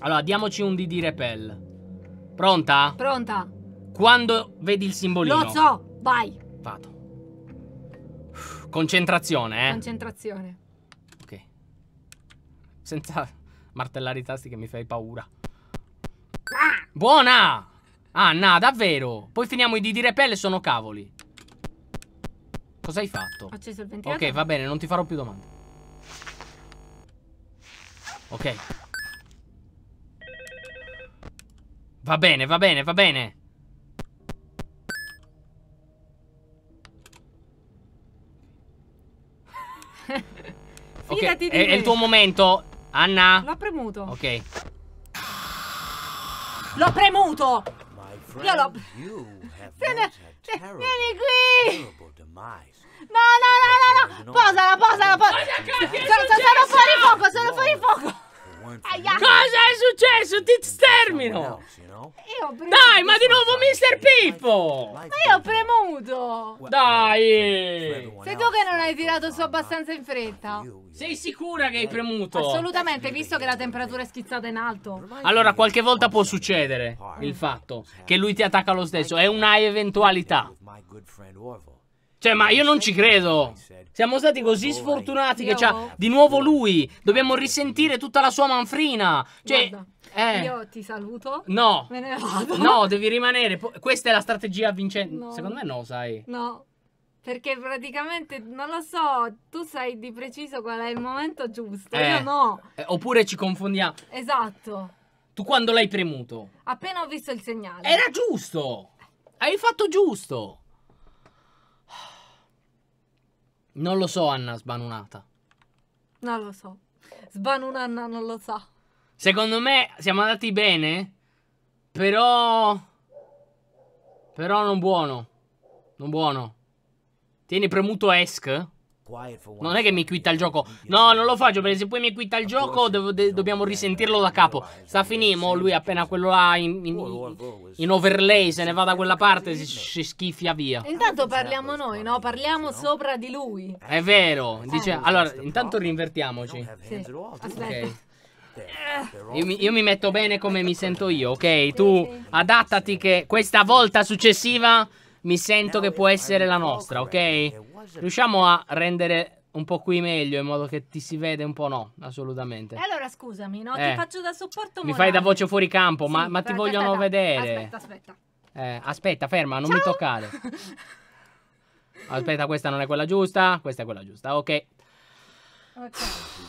Allora, diamoci un DD repel. Pronta? Pronta. Quando vedi il simbolino. Lo so, vai. Vado. Concentrazione, eh. Concentrazione. Ok. Senza martellare i tasti che mi fai paura. Buona! Anna, davvero? Poi finiamo i di dire pelle sono cavoli. Cosa hai fatto? Ho acceso il ventilatore. Ok, va bene, non ti farò più domande. Ok. Va bene, va bene, va bene. Fidati okay, è, è il tuo momento. Anna? L'ho premuto. Ok. L'ho premuto! Io l'ho... Vieni, vieni qui! No, no, no, no, no! Posala, posala, posala! Sono, sono fuori fuoco, sono fuori fuoco! Aia. Cosa è successo? Ti stermino! Dai, ma di nuovo Mr. Pippo! Ma io ho premuto! Dai! Cioè, Sei tu che non hai tirato su abbastanza in fretta. Sei sicura che hai premuto? Assolutamente, eh, visto che la temperatura è schizzata in alto. Allora, qualche volta può succedere il fatto che lui ti attacca lo stesso. È una eventualità. Cioè, ma io non ci credo. Siamo stati così sfortunati io... che c'ha di nuovo lui. Dobbiamo risentire tutta la sua manfrina. Cioè, eh. Io ti saluto. No. Me ne vado. No, devi rimanere. Questa è la strategia vincente. No. Secondo me no, sai. No. Perché praticamente, non lo so, tu sai di preciso qual è il momento giusto. Eh. Io no. Eh, oppure ci confondiamo. Esatto. Tu quando l'hai premuto? Appena ho visto il segnale. Era giusto. Hai fatto giusto. Non lo so, Anna sbanunata. Non lo so. Sbanuna Anna non lo sa. So. Secondo me siamo andati bene, però... Però non buono. Non buono. Tieni premuto ESC. Non è che mi quitta il gioco. No, non lo faccio perché se poi mi quitta il gioco do do dobbiamo risentirlo da capo. Sta finimo, lui appena quello là in, in, in, overlay se ne va da quella parte si, si schifia via. Intanto parliamo noi, no? Parliamo sopra di lui. È vero. Dice, eh. Allora, intanto rinvertiamoci. Sì. Okay. Io mi, io mi, metto bene come mi sento io, ok? Tu adattati che questa volta successiva mi sento che può essere la nostra, ok? Riusciamo a rendere un po' qui meglio in modo che ti si vede un po' no, assolutamente. E allora scusami, no? Eh. Ti faccio da supporto morale. Mi fai da voce fuori campo, sì, ma, ma ti vogliono aspetta, vedere. Aspetta, aspetta. Eh, aspetta, ferma, non Ciao. mi toccare. aspetta, questa non è quella giusta, questa è quella giusta, ok. Ok,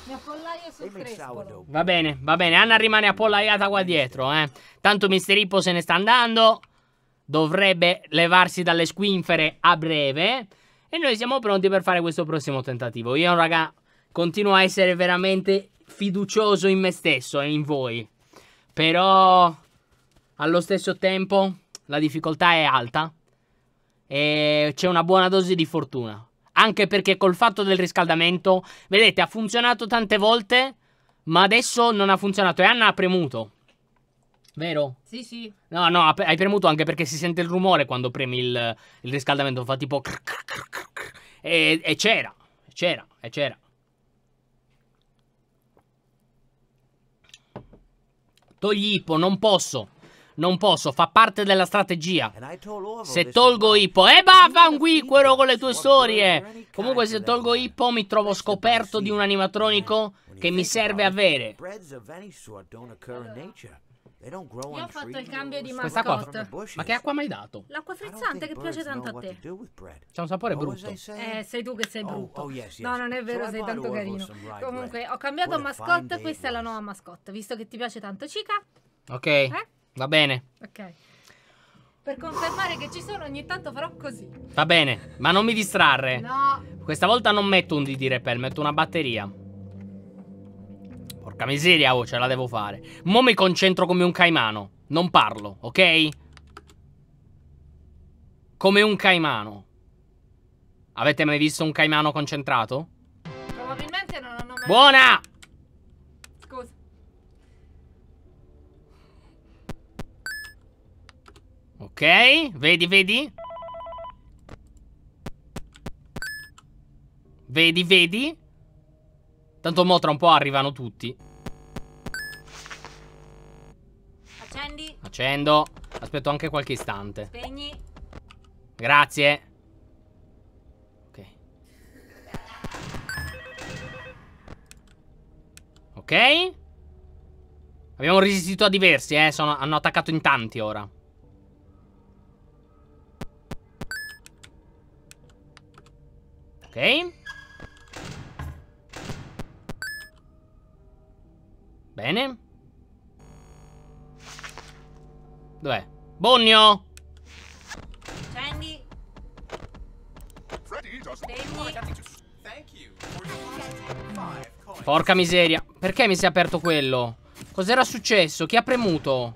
mi appollaio sul Va bene, va bene, Anna rimane appollaiata qua dietro, eh. Tanto Mister Hippo se ne sta andando, dovrebbe levarsi dalle squinfere a breve. E noi siamo pronti per fare questo prossimo tentativo. Io, raga, continuo a essere veramente fiducioso in me stesso e in voi. Però, allo stesso tempo, la difficoltà è alta. E c'è una buona dose di fortuna. Anche perché col fatto del riscaldamento, vedete, ha funzionato tante volte, ma adesso non ha funzionato e Anna ha premuto. Vero? Sì, sì. No, no, hai premuto anche perché si sente il rumore quando premi il, il riscaldamento. Fa tipo. Crrr, crrr, crrr, e, e c'era. C'era. E c'era. Togli Ippo, non posso. Non posso, fa parte della strategia. Se tolgo Ippo... E eh, va, qui, con le tue storie. Comunque, se tolgo Ippo, mi trovo scoperto di un animatronico che mi serve avere. Io ho fatto il cambio di mascotte. Questa qua. Ma che acqua mi hai dato? L'acqua frizzante che piace tanto a te. C'è un sapore brutto. Eh, sei tu che sei oh, oh, brutto. No, non è vero, sei tanto carino. Comunque, ho cambiato mascotte. Questa è la nuova mascotte. Visto che ti piace tanto, Cica. Ok. Eh? Va bene. Ok. Per confermare che ci sono, ogni tanto farò così. Va bene, ma non mi distrarre. No. Questa volta non metto un DD repel, metto una batteria. Porca miseria, oh, ce la devo fare. Mo' mi concentro come un caimano. Non parlo, ok? Come un caimano. Avete mai visto un caimano concentrato? Probabilmente non hanno mai... Buona! Scusa. Ok, vedi, vedi? Vedi, vedi? Tanto mo tra un po' arrivano tutti. Spegni. Accendo. Aspetto anche qualche istante. Spegni. Grazie. Ok. Ok. Abbiamo resistito a diversi, eh. Sono, hanno attaccato in tanti ora. Ok. Bene. Dov'è? Bonnio! Accendi. Porca miseria. Perché mi si è aperto quello? Cos'era successo? Chi ha premuto?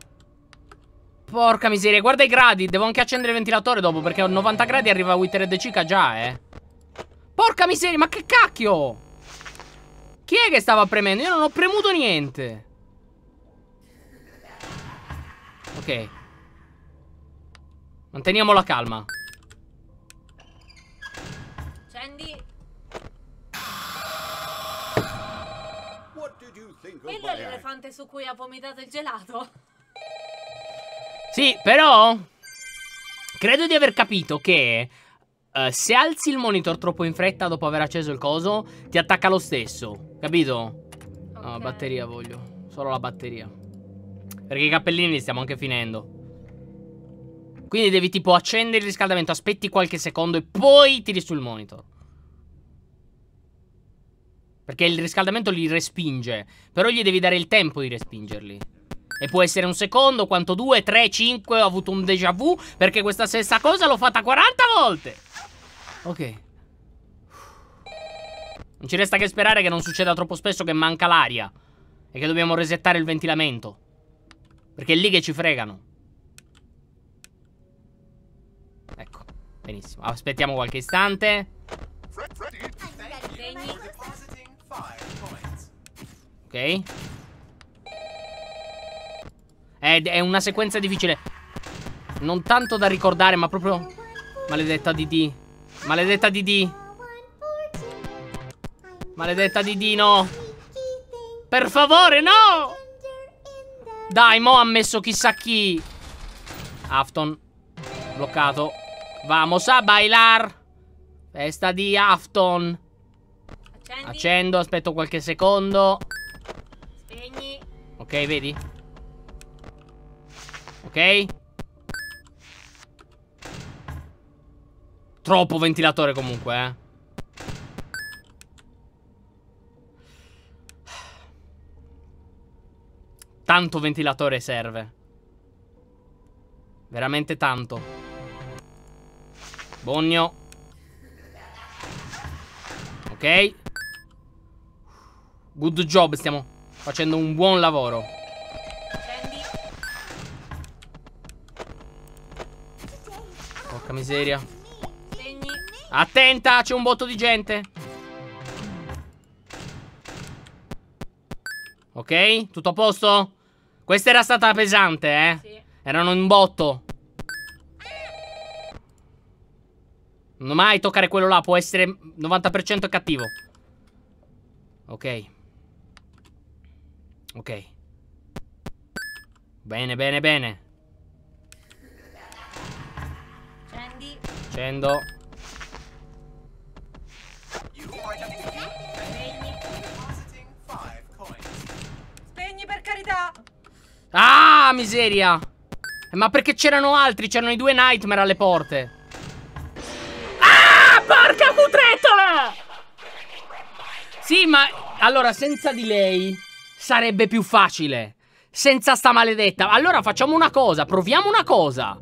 Porca miseria, guarda i gradi. Devo anche accendere il ventilatore dopo perché a 90 gradi arriva Withered Chica già, eh. Porca miseria, ma che cacchio! Chi è che stava premendo? Io non ho premuto niente. Ok. Manteniamo la calma. Sandy. Quello è l'elefante su cui ha vomitato il gelato. Sì, però... Credo di aver capito che... Uh, se alzi il monitor troppo in fretta dopo aver acceso il coso, ti attacca lo stesso. Capito? Ah, okay. No, batteria voglio. Solo la batteria. Perché i cappellini li stiamo anche finendo. Quindi devi tipo accendere il riscaldamento, aspetti qualche secondo e poi tiri sul monitor. Perché il riscaldamento li respinge. Però gli devi dare il tempo di respingerli. E può essere un secondo, quanto due, tre, cinque. Ho avuto un déjà vu perché questa stessa cosa l'ho fatta 40 volte. Ok. Non ci resta che sperare che non succeda troppo spesso che manca l'aria. E che dobbiamo resettare il ventilamento. Perché è lì che ci fregano. Ecco, benissimo. Aspettiamo qualche istante. Ok. È, è una sequenza difficile. Non tanto da ricordare, ma proprio... Maledetta DD. Maledetta DD. Maledetta DD, no. Per favore, no! Dai, mo ha messo chissà chi. Afton. Bloccato. Vamos a bailar. Festa di Afton. Accendi. Accendo, aspetto qualche secondo. Spegni. Ok, vedi? Ok. Troppo ventilatore comunque, eh. Tanto ventilatore serve. Veramente tanto. Bogno. Ok. Good job, stiamo facendo un buon lavoro. Porca miseria. Attenta, c'è un botto di gente. Ok, tutto a posto? Questa era stata pesante, eh? Sì. Erano in botto. Non mai toccare quello là, può essere 90% cattivo. Ok. Ok. Bene, bene, bene. Accendi. Accendo. Ah, miseria! Eh, ma perché c'erano altri? C'erano i due Nightmare alle porte. Ah, porca putrettola! Sì, ma allora senza di lei sarebbe più facile. Senza sta maledetta. Allora facciamo una cosa, proviamo una cosa.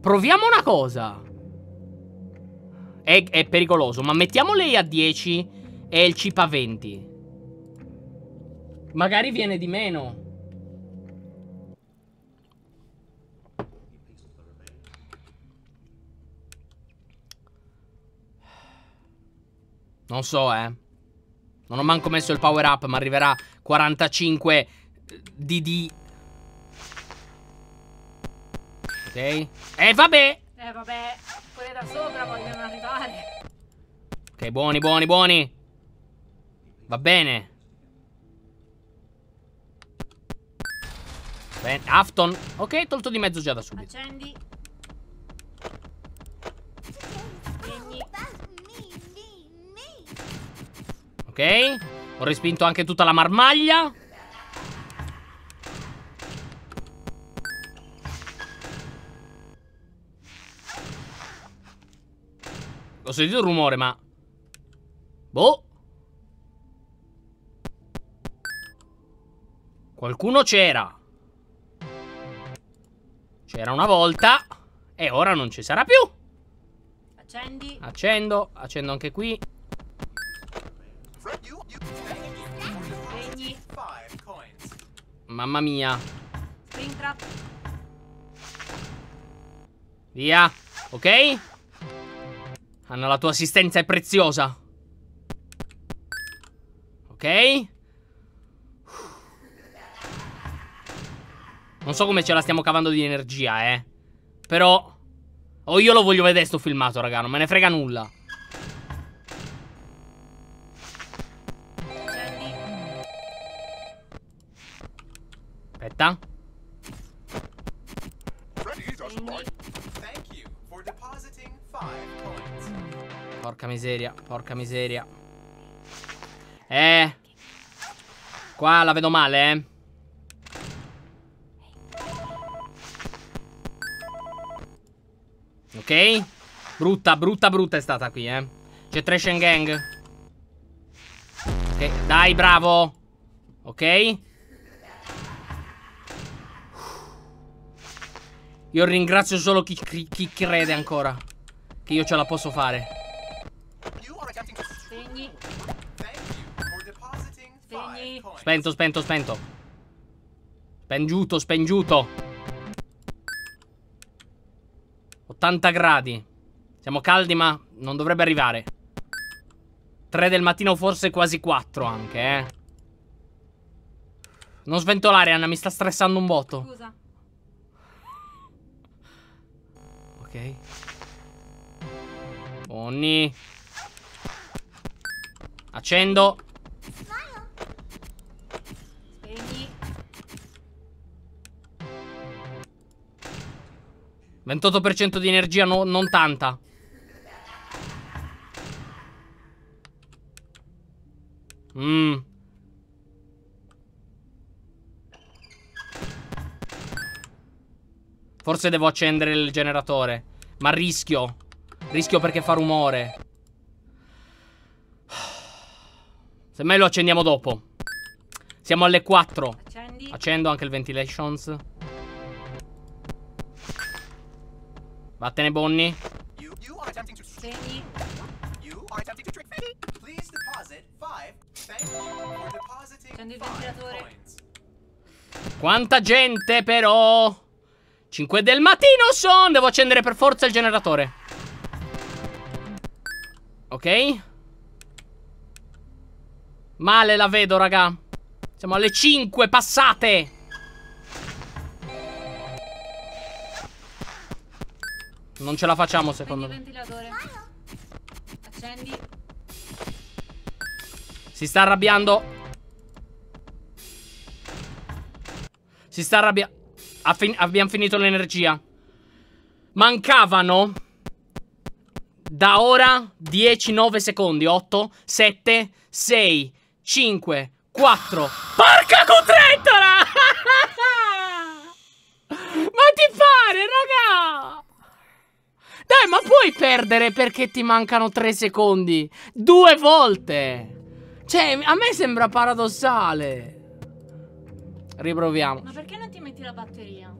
Proviamo una cosa. È, è pericoloso, ma mettiamo lei a 10 e il chip a 20. Magari viene di meno. Non so, eh. Non ho manco messo il power up, ma arriverà 45 eh, DD. Ok. E eh, vabbè. Eh, vabbè. Quelle da sopra vogliono arrivare. Ok, buoni, buoni, buoni. Va bene. Ben, Afton. Ok, tolto di mezzo già da subito. Accendi. Ok Ho respinto anche tutta la marmaglia Ho sentito il rumore ma Boh Qualcuno c'era C'era una volta E ora non ci sarà più Accendi Accendo Accendo anche qui Mamma mia. Via. Ok? Anna, la tua assistenza è preziosa. Ok? Non so come ce la stiamo cavando di energia, eh. Però... O oh, io lo voglio vedere sto filmato, raga. Non me ne frega nulla. porta. Porca miseria, porca miseria. Eh. Qua la vedo male, eh. Ok? Brutta, brutta, brutta è stata qui, eh. C'è Trash and Gang. Ok, dai, bravo. Ok? Io ringrazio solo chi, chi, crede ancora Che io ce la posso fare Spegni Spegni Spento, spento, spento Spengiuto, spengiuto 80 gradi Siamo caldi ma non dovrebbe arrivare 3 del mattino forse quasi 4 anche eh Non sventolare Anna mi sta stressando un botto Scusa ok. Buoni. Accendo. Spegni. 28% di energia, no, non tanta. Mmm. Forse devo accendere il generatore. Ma rischio. Rischio perché fa rumore. Se mai lo accendiamo dopo. Siamo alle 4. Accendi. Accendo anche il ventilations. Vattene, Bonnie. You, you are to You are to Please deposit five. Thank you for depositing Accendi il ventilatore. Quanta gente, però! 5 del mattino son Devo accendere per forza il generatore Ok Male la vedo raga Siamo alle 5 passate Non ce la facciamo secondo me Accendi Si sta arrabbiando Si sta arrabbiando fin abbiamo finito l'energia. Mancavano da ora 10, 9 secondi. 8, 7, 6, 5, 4. Porca cutrettola! ma ti pare, raga? Dai, ma puoi perdere perché ti mancano 3 secondi? Due volte! Cioè, a me sembra paradossale. Riproviamo. Ma perché non ti metti la batteria?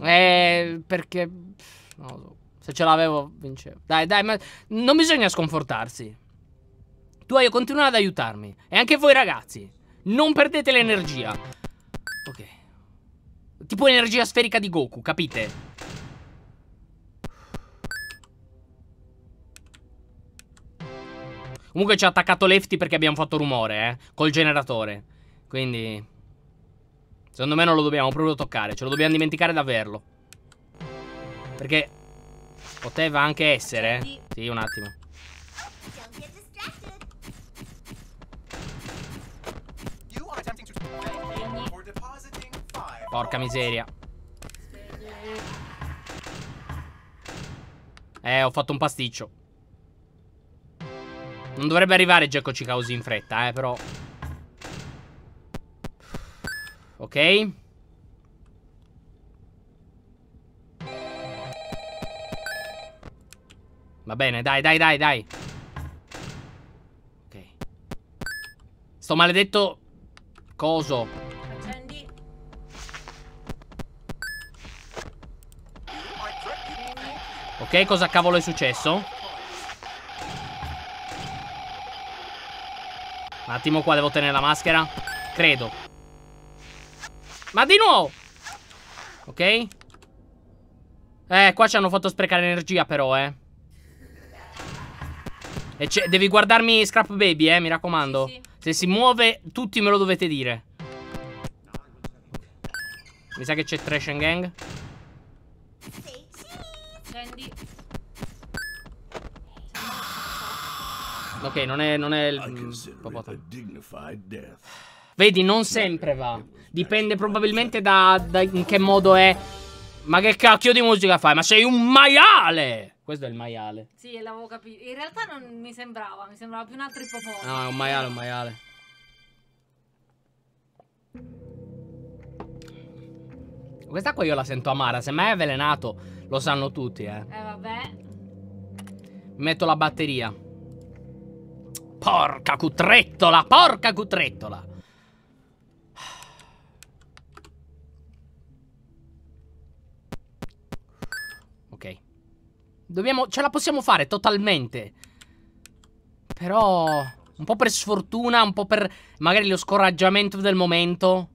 Eh, perché... Non lo so. Se ce l'avevo, vincevo. Dai, dai, ma non bisogna sconfortarsi. Tu hai continuato ad aiutarmi. E anche voi ragazzi. Non perdete l'energia. Ok. Tipo energia sferica di Goku, capite? Comunque ci ha attaccato Lefty perché abbiamo fatto rumore, eh. Col generatore. Quindi... Secondo me non lo dobbiamo proprio toccare Ce lo dobbiamo dimenticare davvero. Perché Poteva anche essere eh. Sì un attimo Porca miseria Eh ho fatto un pasticcio Non dovrebbe arrivare Gecko Cicausi in fretta eh però ok? Va bene, dai, dai, dai, dai. Ok. Sto maledetto... Coso. Ok, cosa cavolo è successo? Un attimo qua, devo tenere la maschera. Credo. Ma di nuovo Ok Eh qua ci hanno fatto sprecare energia però eh E devi guardarmi Scrap Baby eh mi raccomando sì, sì. Se si muove tutti me lo dovete dire Mi sa che c'è Trash and Gang Sì sì Dandy. Ok non è, non è il... Mm, Popota. Vedi, non sempre va. Dipende probabilmente da, da in che modo è. Ma che cacchio di musica fai? Ma sei un maiale! Questo è il maiale. Sì, l'avevo capito. In realtà non mi sembrava, mi sembrava più un altro ippopotamo. No, è un maiale, un maiale. Questa qua io la sento amara, se mai è avvelenato lo sanno tutti, eh. Eh vabbè. Metto la batteria. Porca cutrettola, porca cutrettola. Dobbiamo... Ce la possiamo fare totalmente. Però... Un po' per sfortuna, un po' per... Magari lo scoraggiamento del momento.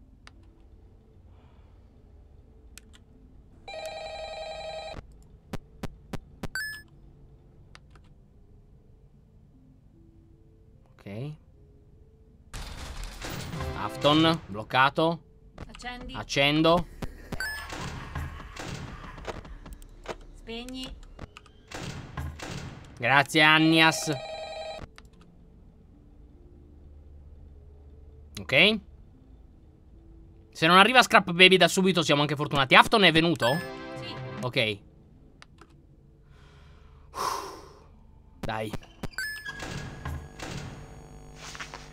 Ok. Afton, bloccato. Accendi. Accendo. Spegni. Grazie, Annias. Ok. Se non arriva Scrap Baby da subito siamo anche fortunati. Afton è venuto? Sì. Ok. Dai.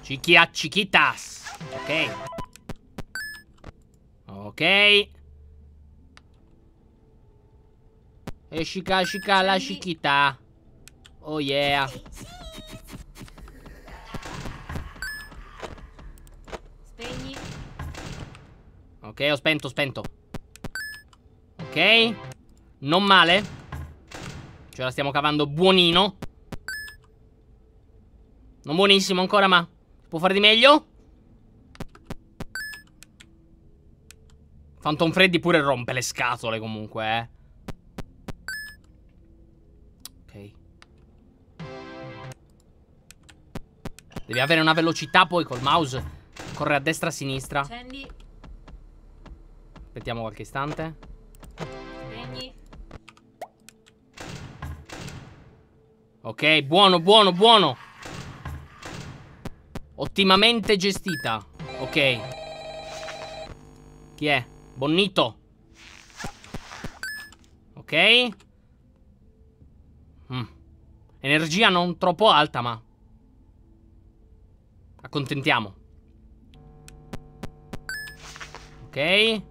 Chiquia chiquitas. Ok. Ok. Escica, escica la chiquita. Oh yeah. Spegni. Ok, ho spento, ho spento. Ok. Non male. Ce la stiamo cavando buonino. Non buonissimo ancora, ma può fare di meglio? Phantom Freddy pure rompe le scatole comunque, eh. Devi avere una velocità poi col mouse. Corre a destra, e a sinistra. Accendi. Aspettiamo qualche istante. Spegni. Ok, buono, buono, buono. Ottimamente gestita. Ok. Chi è? Bonnito. Ok. Mm. Energia non troppo alta, ma Accontentiamo. Ok.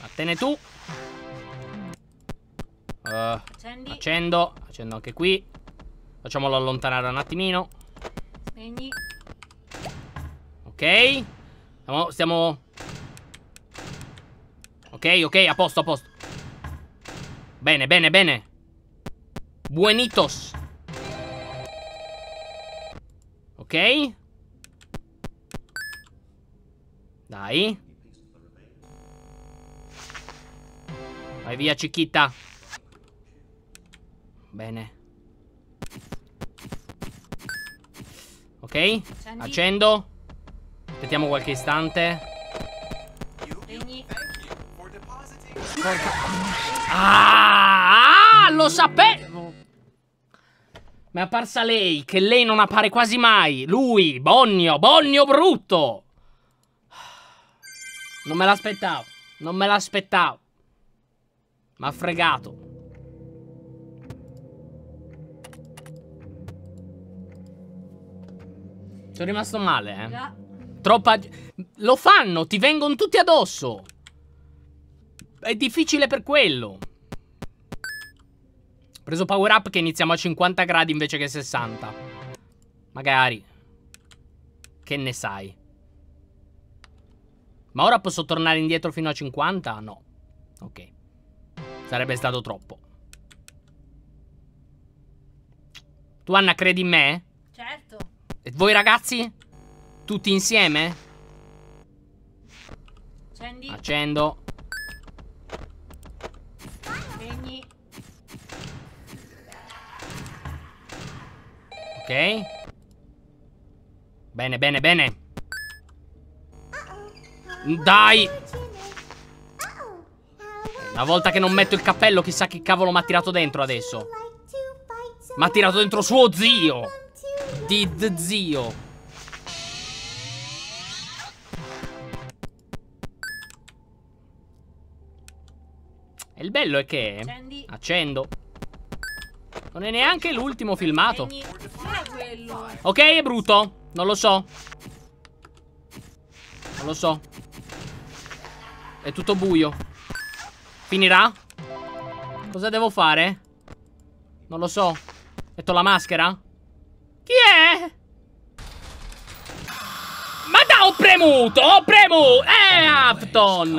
Attene tu. Uh, accendo. Accendo anche qui. Facciamolo allontanare un attimino. Spegni. Ok. Stiamo, stiamo... Ok, ok, a posto, a posto. Bene, bene, bene. Buenitos. Ok. Dai. Vai via, Cichita. Bene. Ok, accendo. Aspettiamo qualche istante. Ah, ah, lo sapevo. Mi è apparsa lei, che lei non appare quasi mai. Lui, Bonnio, Bonnio brutto. Non me l'aspettavo. Non me l'aspettavo. M'ha fregato. Sono rimasto male, eh. Già. Troppa... Lo fanno, ti vengono tutti addosso. È difficile per quello. Ho preso power up che iniziamo a 50 gradi invece che 60. Magari. Che ne sai? Ma ora posso tornare indietro fino a 50? No. Ok. Sarebbe stato troppo. Tu Anna credi in me? Certo. E voi ragazzi? Tutti insieme? Accendi. Accendo. Spegni. Ok. Bene, bene, bene. Dai Una volta che non metto il cappello Chissà che cavolo mi ha tirato dentro adesso Mi ha tirato dentro suo zio Did zio E il bello è che Accendo Non è neanche l'ultimo filmato Ok è brutto Non lo so Non lo so è tutto buio. Finirà? Cosa devo fare? Non lo so. Metto la maschera? Chi è? Ma da, ho premuto! Ho premuto! È Afton!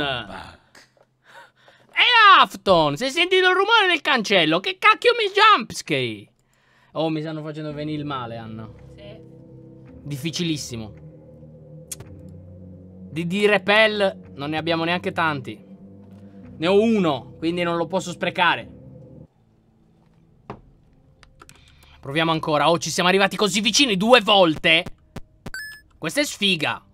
È Afton! Si è sentito il rumore del cancello! Che cacchio mi jumpscare? Oh, mi stanno facendo venire il male, Anna. Difficilissimo. Di, dire Pell non ne abbiamo neanche tanti. Ne ho uno, quindi non lo posso sprecare. Proviamo ancora. Oh, ci siamo arrivati così vicini due volte. Questa è sfiga.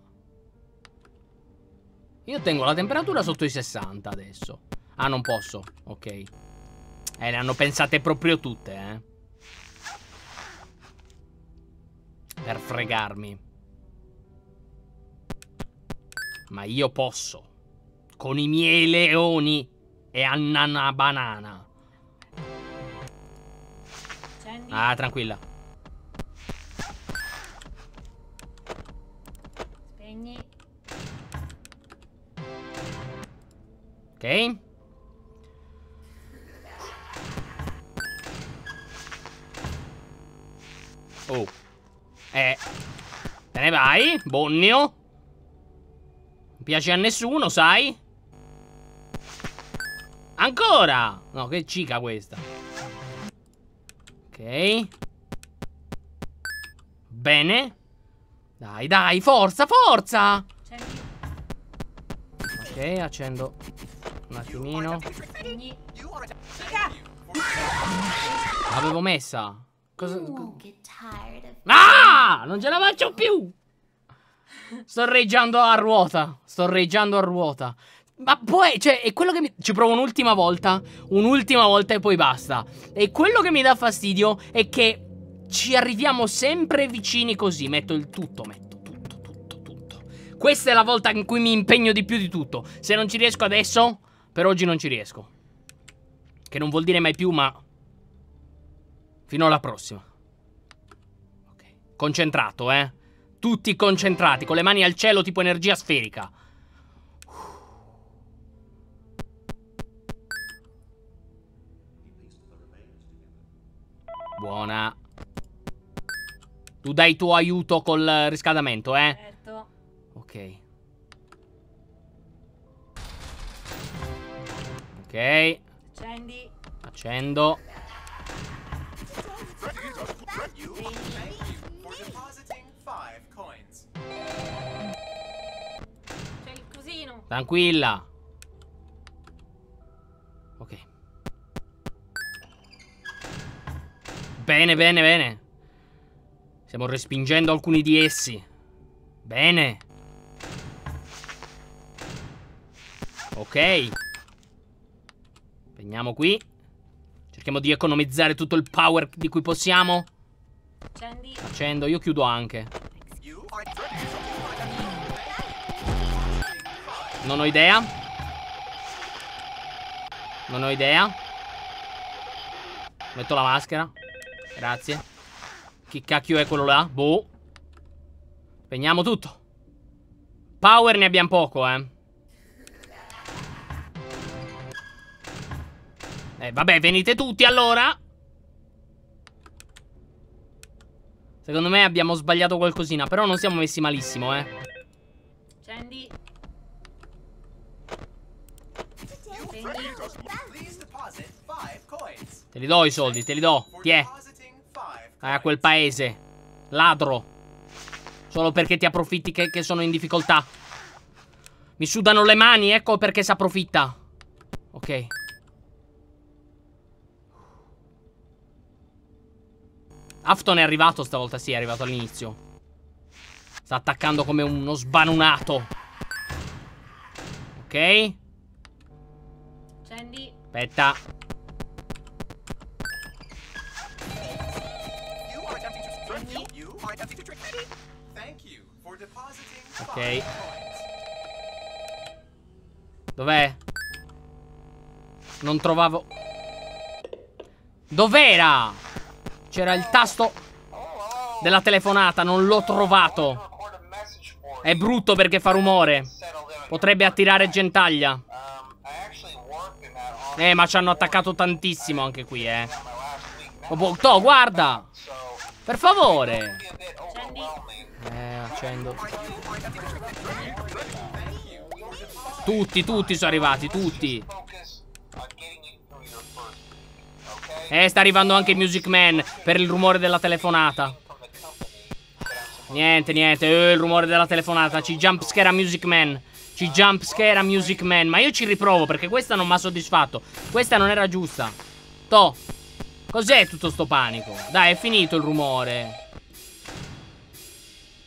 Io tengo la temperatura sotto i 60 adesso. Ah, non posso. Ok. Eh, le hanno pensate proprio tutte, eh. Per fregarmi ma io posso. Con i miei leoni e Annana Banana. Ah, tranquilla. Spegni. Ok. Oh. Eh. Te ne vai, Bonnio? Piace a nessuno, sai? Ancora! No, che cica questa. Ok. Bene. Dai, dai, forza, forza! Ok, accendo un attimino. L'avevo messa. Cosa? Ah! Non ce la faccio più! Sto reggiando a ruota. Sto reggiando a ruota. Ma poi, cioè, è quello che mi... Ci provo un'ultima volta, un'ultima volta e poi basta. E quello che mi dà fastidio è che ci arriviamo sempre vicini così. Metto il tutto, metto tutto, tutto, tutto. Questa è la volta in cui mi impegno di più di tutto. Se non ci riesco adesso, per oggi non ci riesco. Che non vuol dire mai più, ma... Fino alla prossima. Ok. Concentrato, eh tutti concentrati, con le mani al cielo tipo energia sferica. Buona. Tu dai tuo aiuto col riscaldamento, eh? Certo. Ok. Ok. Accendi. Accendo. Tranquilla. Ok. Bene, bene, bene. Stiamo respingendo alcuni di essi. Bene. Ok. Veniamo qui. Cerchiamo di economizzare tutto il power di cui possiamo. Accendi. Accendo, io chiudo anche. Non ho idea Non ho idea Metto la maschera Grazie Chi cacchio è quello là? Boh Spegniamo tutto Power ne abbiamo poco, eh Eh, vabbè, venite tutti allora Secondo me abbiamo sbagliato qualcosina Però non siamo messi malissimo, eh Sandy Te li do i soldi, te li do. Tiè. Vai a quel paese. Ladro. Solo perché ti approfitti che, che sono in difficoltà. Mi sudano le mani, ecco perché si approfitta. Ok. Afton è arrivato stavolta, sì, è arrivato all'inizio. Sta attaccando come uno sbanunato. Ok. Aspetta. Ok. Dov'è? Non trovavo... Dov'era? C'era il tasto della telefonata, non l'ho trovato. È brutto perché fa rumore. Potrebbe attirare gentaglia. Eh, ma ci hanno attaccato tantissimo anche qui, eh. Oh, guarda! Per favore! Eh, accendo. Tutti, tutti sono arrivati, tutti. Eh, sta arrivando anche Music Man per il rumore della telefonata. Niente, niente, eh, il rumore della telefonata. Ci jumpscare a Music Man. Ci jumpscare a Music Man. Ma io ci riprovo perché questa non mi ha soddisfatto. Questa non era giusta. To. Cos'è tutto sto panico? Dai, è finito il rumore.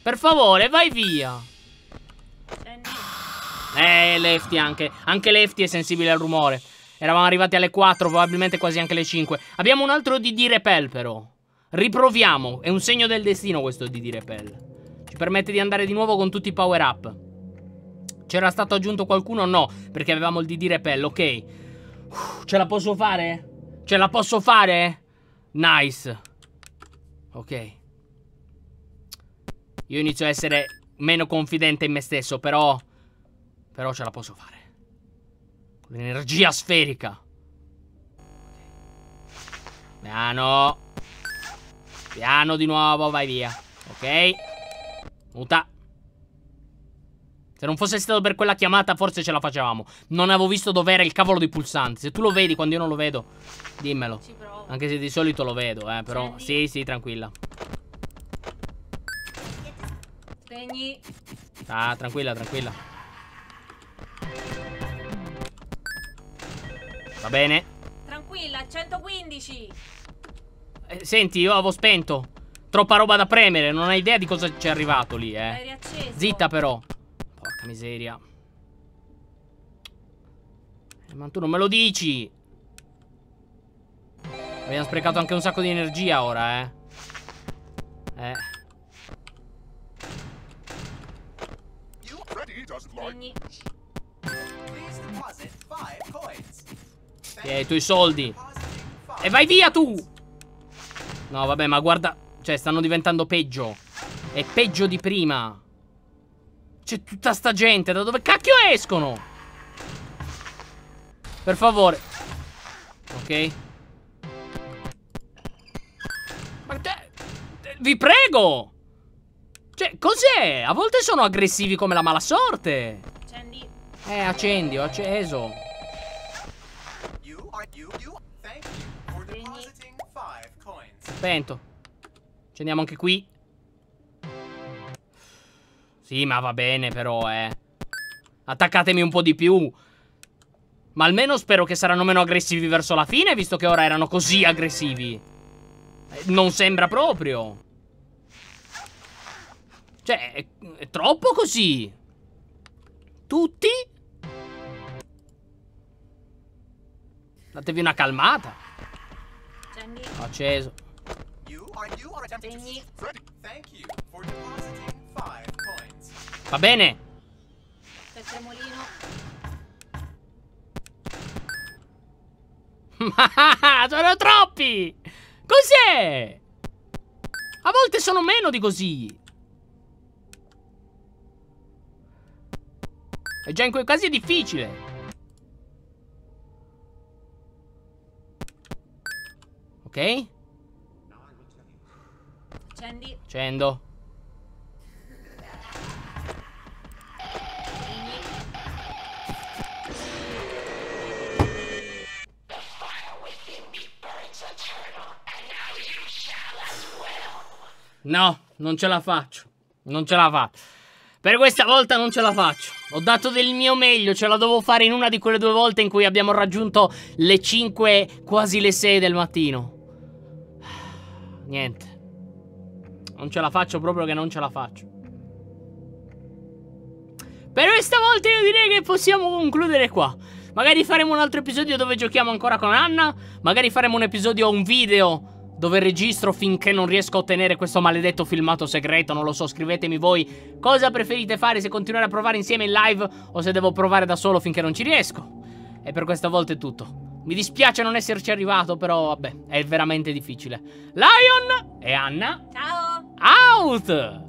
Per favore, vai via. Eh, Lefty anche. Anche Lefty è sensibile al rumore. Eravamo arrivati alle 4, probabilmente quasi anche alle 5. Abbiamo un altro DD Repel, però. Riproviamo. È un segno del destino questo DD Repel. Ci permette di andare di nuovo con tutti i power-up. C'era stato aggiunto qualcuno? No, perché avevamo il DD Repel, ok. ce la posso fare? Ce la posso fare? Nice. Ok. Io inizio a essere meno confidente in me stesso, però... Però ce la posso fare. Con L'energia sferica. Piano. Piano di nuovo, vai via. Ok. Muta. Se non fosse stato per quella chiamata forse ce la facevamo. Non avevo visto dov'era il cavolo di pulsante. Se tu lo vedi quando io non lo vedo, dimmelo. Anche se di solito lo vedo, eh, però. Sì, sì, tranquilla. Segni. Ah, tranquilla, tranquilla. Va bene. Tranquilla, 115. Eh, senti, io avevo spento. Troppa roba da premere, non hai idea di cosa c'è arrivato lì, eh. riacceso. Zitta però. Porca miseria. Eh, ma tu non me lo dici. Abbiamo sprecato anche un sacco di energia ora, eh. Eh. Sì, i tuoi soldi. E vai via tu! No, vabbè, ma guarda... Cioè, stanno diventando peggio. È peggio di prima. C'è tutta sta gente. Da dove cacchio escono? Per favore. Ok. Ma te... Vi prego! Cioè, cos'è? A volte sono aggressivi come la mala sorte. Accendi. Eh, accendi, ho acceso. Spento. Accendiamo anche qui. Sì, ma va bene però, eh. Attaccatemi un po' di più. Ma almeno spero che saranno meno aggressivi verso la fine, visto che ora erano così aggressivi. Eh, non sembra proprio. Cioè, è, è troppo così. Tutti? Datevi una calmata. Ho acceso. Va bene. Ma sono troppi! Cos'è? A volte sono meno di così. E già in quei casi è difficile. Ok? Accendi. Accendo. No, non ce la faccio. Non ce la faccio. Per questa volta non ce la faccio. Ho dato del mio meglio, ce la devo fare in una di quelle due volte in cui abbiamo raggiunto le 5, quasi le 6 del mattino. Niente. Non ce la faccio proprio che non ce la faccio. Per questa volta io direi che possiamo concludere qua. Magari faremo un altro episodio dove giochiamo ancora con Anna. Magari faremo un episodio, un video dove registro finché non riesco a ottenere questo maledetto filmato segreto, non lo so, scrivetemi voi cosa preferite fare, se continuare a provare insieme in live o se devo provare da solo finché non ci riesco. E per questa volta è tutto. Mi dispiace non esserci arrivato, però vabbè, è veramente difficile. Lion e Anna. Ciao. Out.